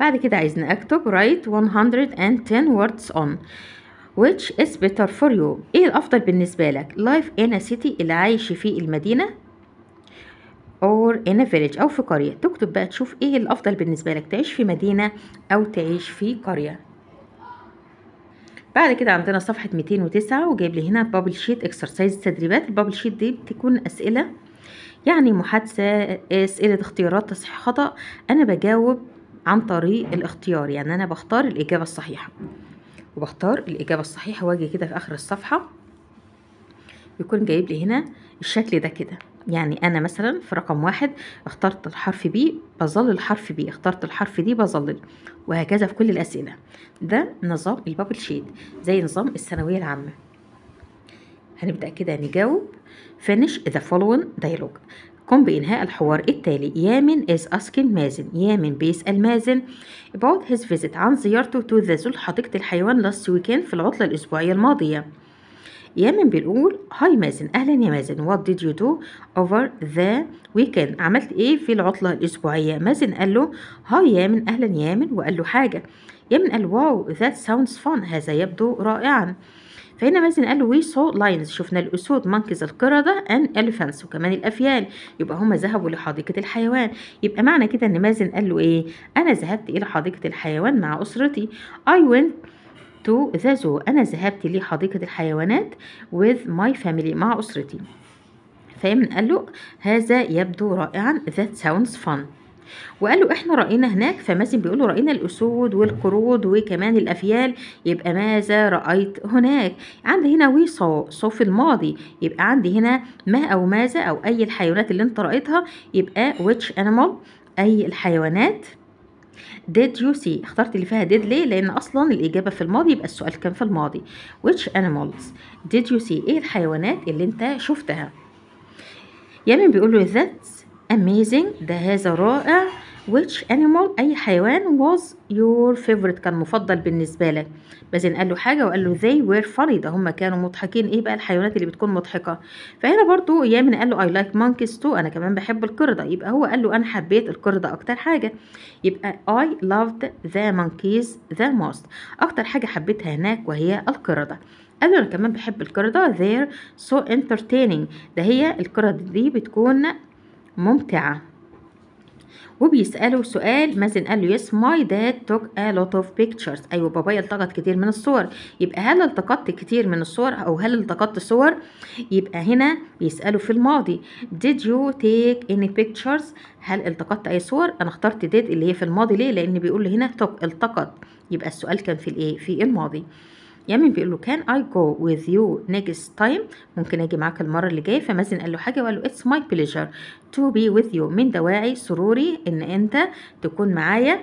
بعد كده عايزنا اكتب write 110 words on which is better for you ايه الافضل بالنسبة لك life in a city اللي عايش في المدينة in a village او في قريه تكتب بقى تشوف ايه الافضل بالنسبه لك تعيش في مدينه او تعيش في قريه بعد كده عندنا صفحه 209 وجايب لي هنا بابل شيت اكسرسايز التدريبات البابل شيت دي بتكون اسئله يعني محادثه اسئله اختيارات تصحيح خطا انا بجاوب عن طريق الاختيار يعني انا بختار الاجابه الصحيحه وبختار الاجابه الصحيحه واجي كده في اخر الصفحه بيكون جايب لي هنا الشكل ده كده يعني انا مثلا في رقم واحد اخترت الحرف بي بظل الحرف بي اخترت الحرف دي بظلل وهكذا في كل الاسئله ده نظام البابل شيت زي نظام الثانويه العامه هنبدا كده نجاوب finish the following dialogue قم بإنهاء الحوار التالي يامن is asking مازن يامن بيسأل مازن about his visit عن زيارته to the zoo حديقة الحيوان last weekend في العطلة الأسبوعية الماضية يامن بنقول هاي مازن اهلا يا مازن وات ديد يو دو اوفر ذا ويكند عملت ايه في العطله الاسبوعيه مازن قال له هاي يامن اهلا يامن وقال له حاجه يامن قال واو ذات ساوندز فان هذا يبدو رائعا فهنا مازن قال وي سو لاينز شفنا الاسود مانكيز القرده ان elephants وكمان الافيال يبقى هما ذهبوا لحديقه الحيوان يبقى معنى كده ان مازن قال له ايه انا ذهبت الى حديقه الحيوان مع اسرتي I went to the zoo أنا ذهبت لحديقة الحيوانات with my family مع أسرتي فيمن قال له هذا يبدو رائعا that sounds fun وقال له احنا رأينا هناك فمازن بيقول له رأينا الأسود والقرود وكمان الأفيال يبقى ماذا رأيت هناك عندي هنا وي saw saw في الماضي يبقى عندي هنا ما أو ماذا أو أي الحيوانات اللي انت رأيتها يبقى which animal أي الحيوانات Did you see اخترت اللي فيها did ليه لان اصلا الاجابه في الماضي يبقى السؤال كان في الماضي which animals did you see ايه الحيوانات اللي انت شفتها يامن بيقول له that's amazing ده هذا رائع which animal أي حيوان was your favorite كان مفضل بالنسبة لك بازن قال له حاجة وقال له they were funny ده هم كانوا مضحكين ايه بقى الحيوانات اللي بتكون مضحكة فهنا برضو يامن قال له I like monkeys too أنا كمان بحب القردة يبقى هو قال له أنا حبيت القردة أكتر حاجة يبقى I loved the monkeys the most أكتر حاجة حبيتها هناك وهي القردة قال له أنا كمان بحب القردة they're so entertaining ده هي القردة دي بتكون ممتعة وبيسأله سؤال مازن قال له يس ماي داد توك ا لوت اوف بيكتشرز ايوه بابايا التقط كتير من الصور يبقى هل التقطت كتير من الصور او هل التقطت صور يبقى هنا بيسأله في الماضي did you take any pictures هل التقطت اي صور انا اخترت did اللي هي في الماضي ليه لان بيقول لي هنا توك التقط يبقى السؤال كان في الايه في الماضي يامن بيقول له كان اي جو وذ يو نيكست تايم ممكن اجي معاك المره اللي جايه فمازن قال له حاجه وقال له اتس ماي بليجر تو بي وذ يو من دواعي سروري ان انت تكون معايا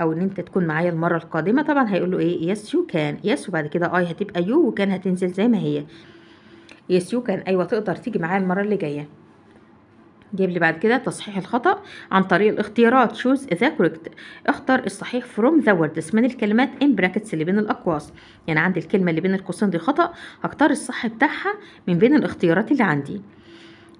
او ان انت تكون معايا المره القادمه طبعا هيقول له ايه يس يو كان يس وبعد كده اي هتبقى يو وكان هتنزل زي ما هي يس يو كان ايوه تقدر تيجي معايا المره اللي جايه جيب لي بعد كده تصحيح الخطأ عن طريق الاختيارات choose the correct اختر الصحيح from the words من الكلمات in brackets اللي بين الأقواس يعني عندي الكلمة اللي بين القوسين دي خطأ هختار الصح بتاعها من بين الاختيارات اللي عندي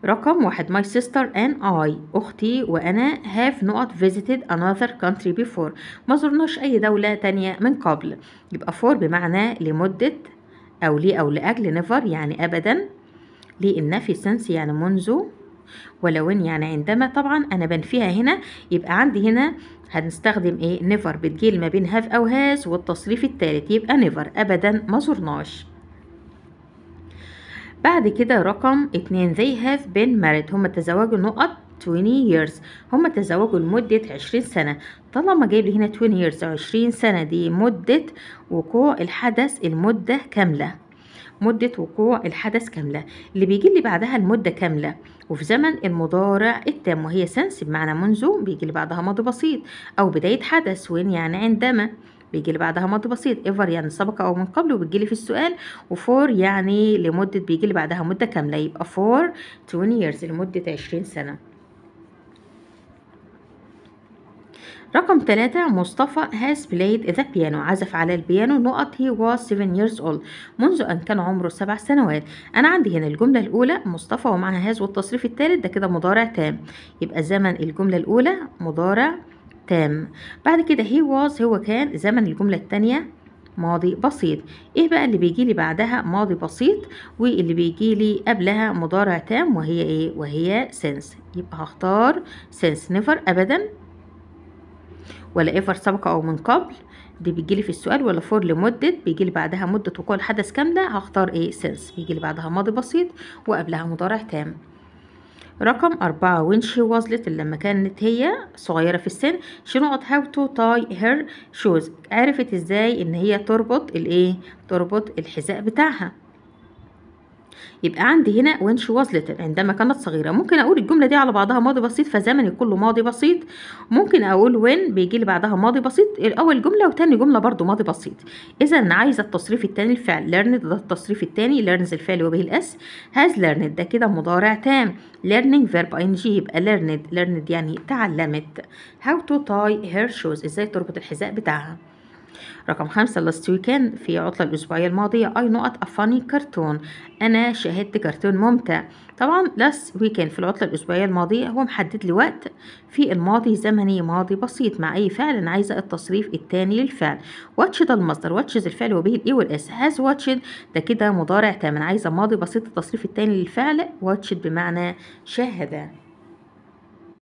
رقم واحد my sister and I أختي وأنا have not visited another country before ما زرناش أي دولة تانية من قبل يبقى for بمعنى لمدة أو لي أو لأجل never يعني أبدا للنفي سنس يعني منذ ولو ان يعني عندما طبعا انا بنفيها هنا يبقى عندي هنا هنستخدم ايه نيفر بتجيل ما بين هاف او هاز والتصريف الثالث يبقى نيفر ابدا ما زرناش بعد كده رقم اتنين زي هاف بين married هما تزوجوا نقط 20 years هما تزوجوا لمدة 20 سنة طالما جايب لي هنا 20 years 20 سنة دي مدة وقوع الحدث المدة كاملة مدة وقوع الحدث كاملة اللي بيجي لي بعدها المدة كاملة وفي زمن المضارع التام وهي سنس بمعنى منذ بيجي اللي بعدها ماضي بسيط أو بداية حدث وين يعني عندما بيجي اللي بعدها ماضي بسيط ايفر يعني سبق او من قبل وبتجي لي في السؤال وفور يعني لمده بيجي اللي بعدها مده كامله يبقى فور 20 years لمده 20 سنه رقم 3 مصطفى has played the piano عزف على البيانو نقط he was 7 years old منذ أن كان عمره 7 سنوات أنا عندي هنا الجملة الأولى مصطفى ومعها has والتصريف الثالث ده كده مضارع تام يبقى زمن الجملة الأولى مضارع تام بعد كده he was هو كان زمن الجملة الثانية ماضي بسيط ايه بقى اللي بيجي لي بعدها ماضي بسيط واللي بيجي لي قبلها مضارع تام وهي ايه وهي since يبقى هختار since never ابدا ولا ايفر سبق او من قبل دي بيجيلي في السؤال ولا فور لمدة بيجيلي بعدها مدة وقوع الحدث كاملة هختار ايه سينس بيجيلي بعدها ماضي بسيط وقبلها مضارع تام رقم أربعة when she was little لما كانت هي صغيرة في السن she not how to tie her shoes عرفت ازاي ان هي تربط الايه تربط الحذاء بتاعها يبقى عندي هنا when she was little عندما كانت صغيرة ممكن أقول الجملة دي على بعضها ماضي بسيط فزمن الكل ماضي بسيط ممكن أقول when بيجي لي بعدها ماضي بسيط الأول جملة وتاني جملة برضو ماضي بسيط إذا عايزة التصريف التاني الفعل learned ده التصريف التاني learns الفعل وبه الأس has learned ده كده مضارع تام learning verb ing يبقى learned learned يعني تعلمت how to tie her shoes إزاي تربط الحذاء بتاعها رقم خمسة لاست ويكند في عطلة الأسبوعية الماضية أي نقط أفاني كرتون أنا شاهدت كرتون ممتع طبعا لاست ويكند في العطلة الأسبوعية الماضية هو محدد لوقت وقت في الماضي زمني ماضي بسيط مع أي فعل أنا عايزة التصريف التاني للفعل واتش ده المصدر واتشز الفعل وبه الإي والإس هاز واتشد ده كده مضارع تام أنا عايزة ماضي بسيط التصريف التاني للفعل واتشد بمعنى شاهدة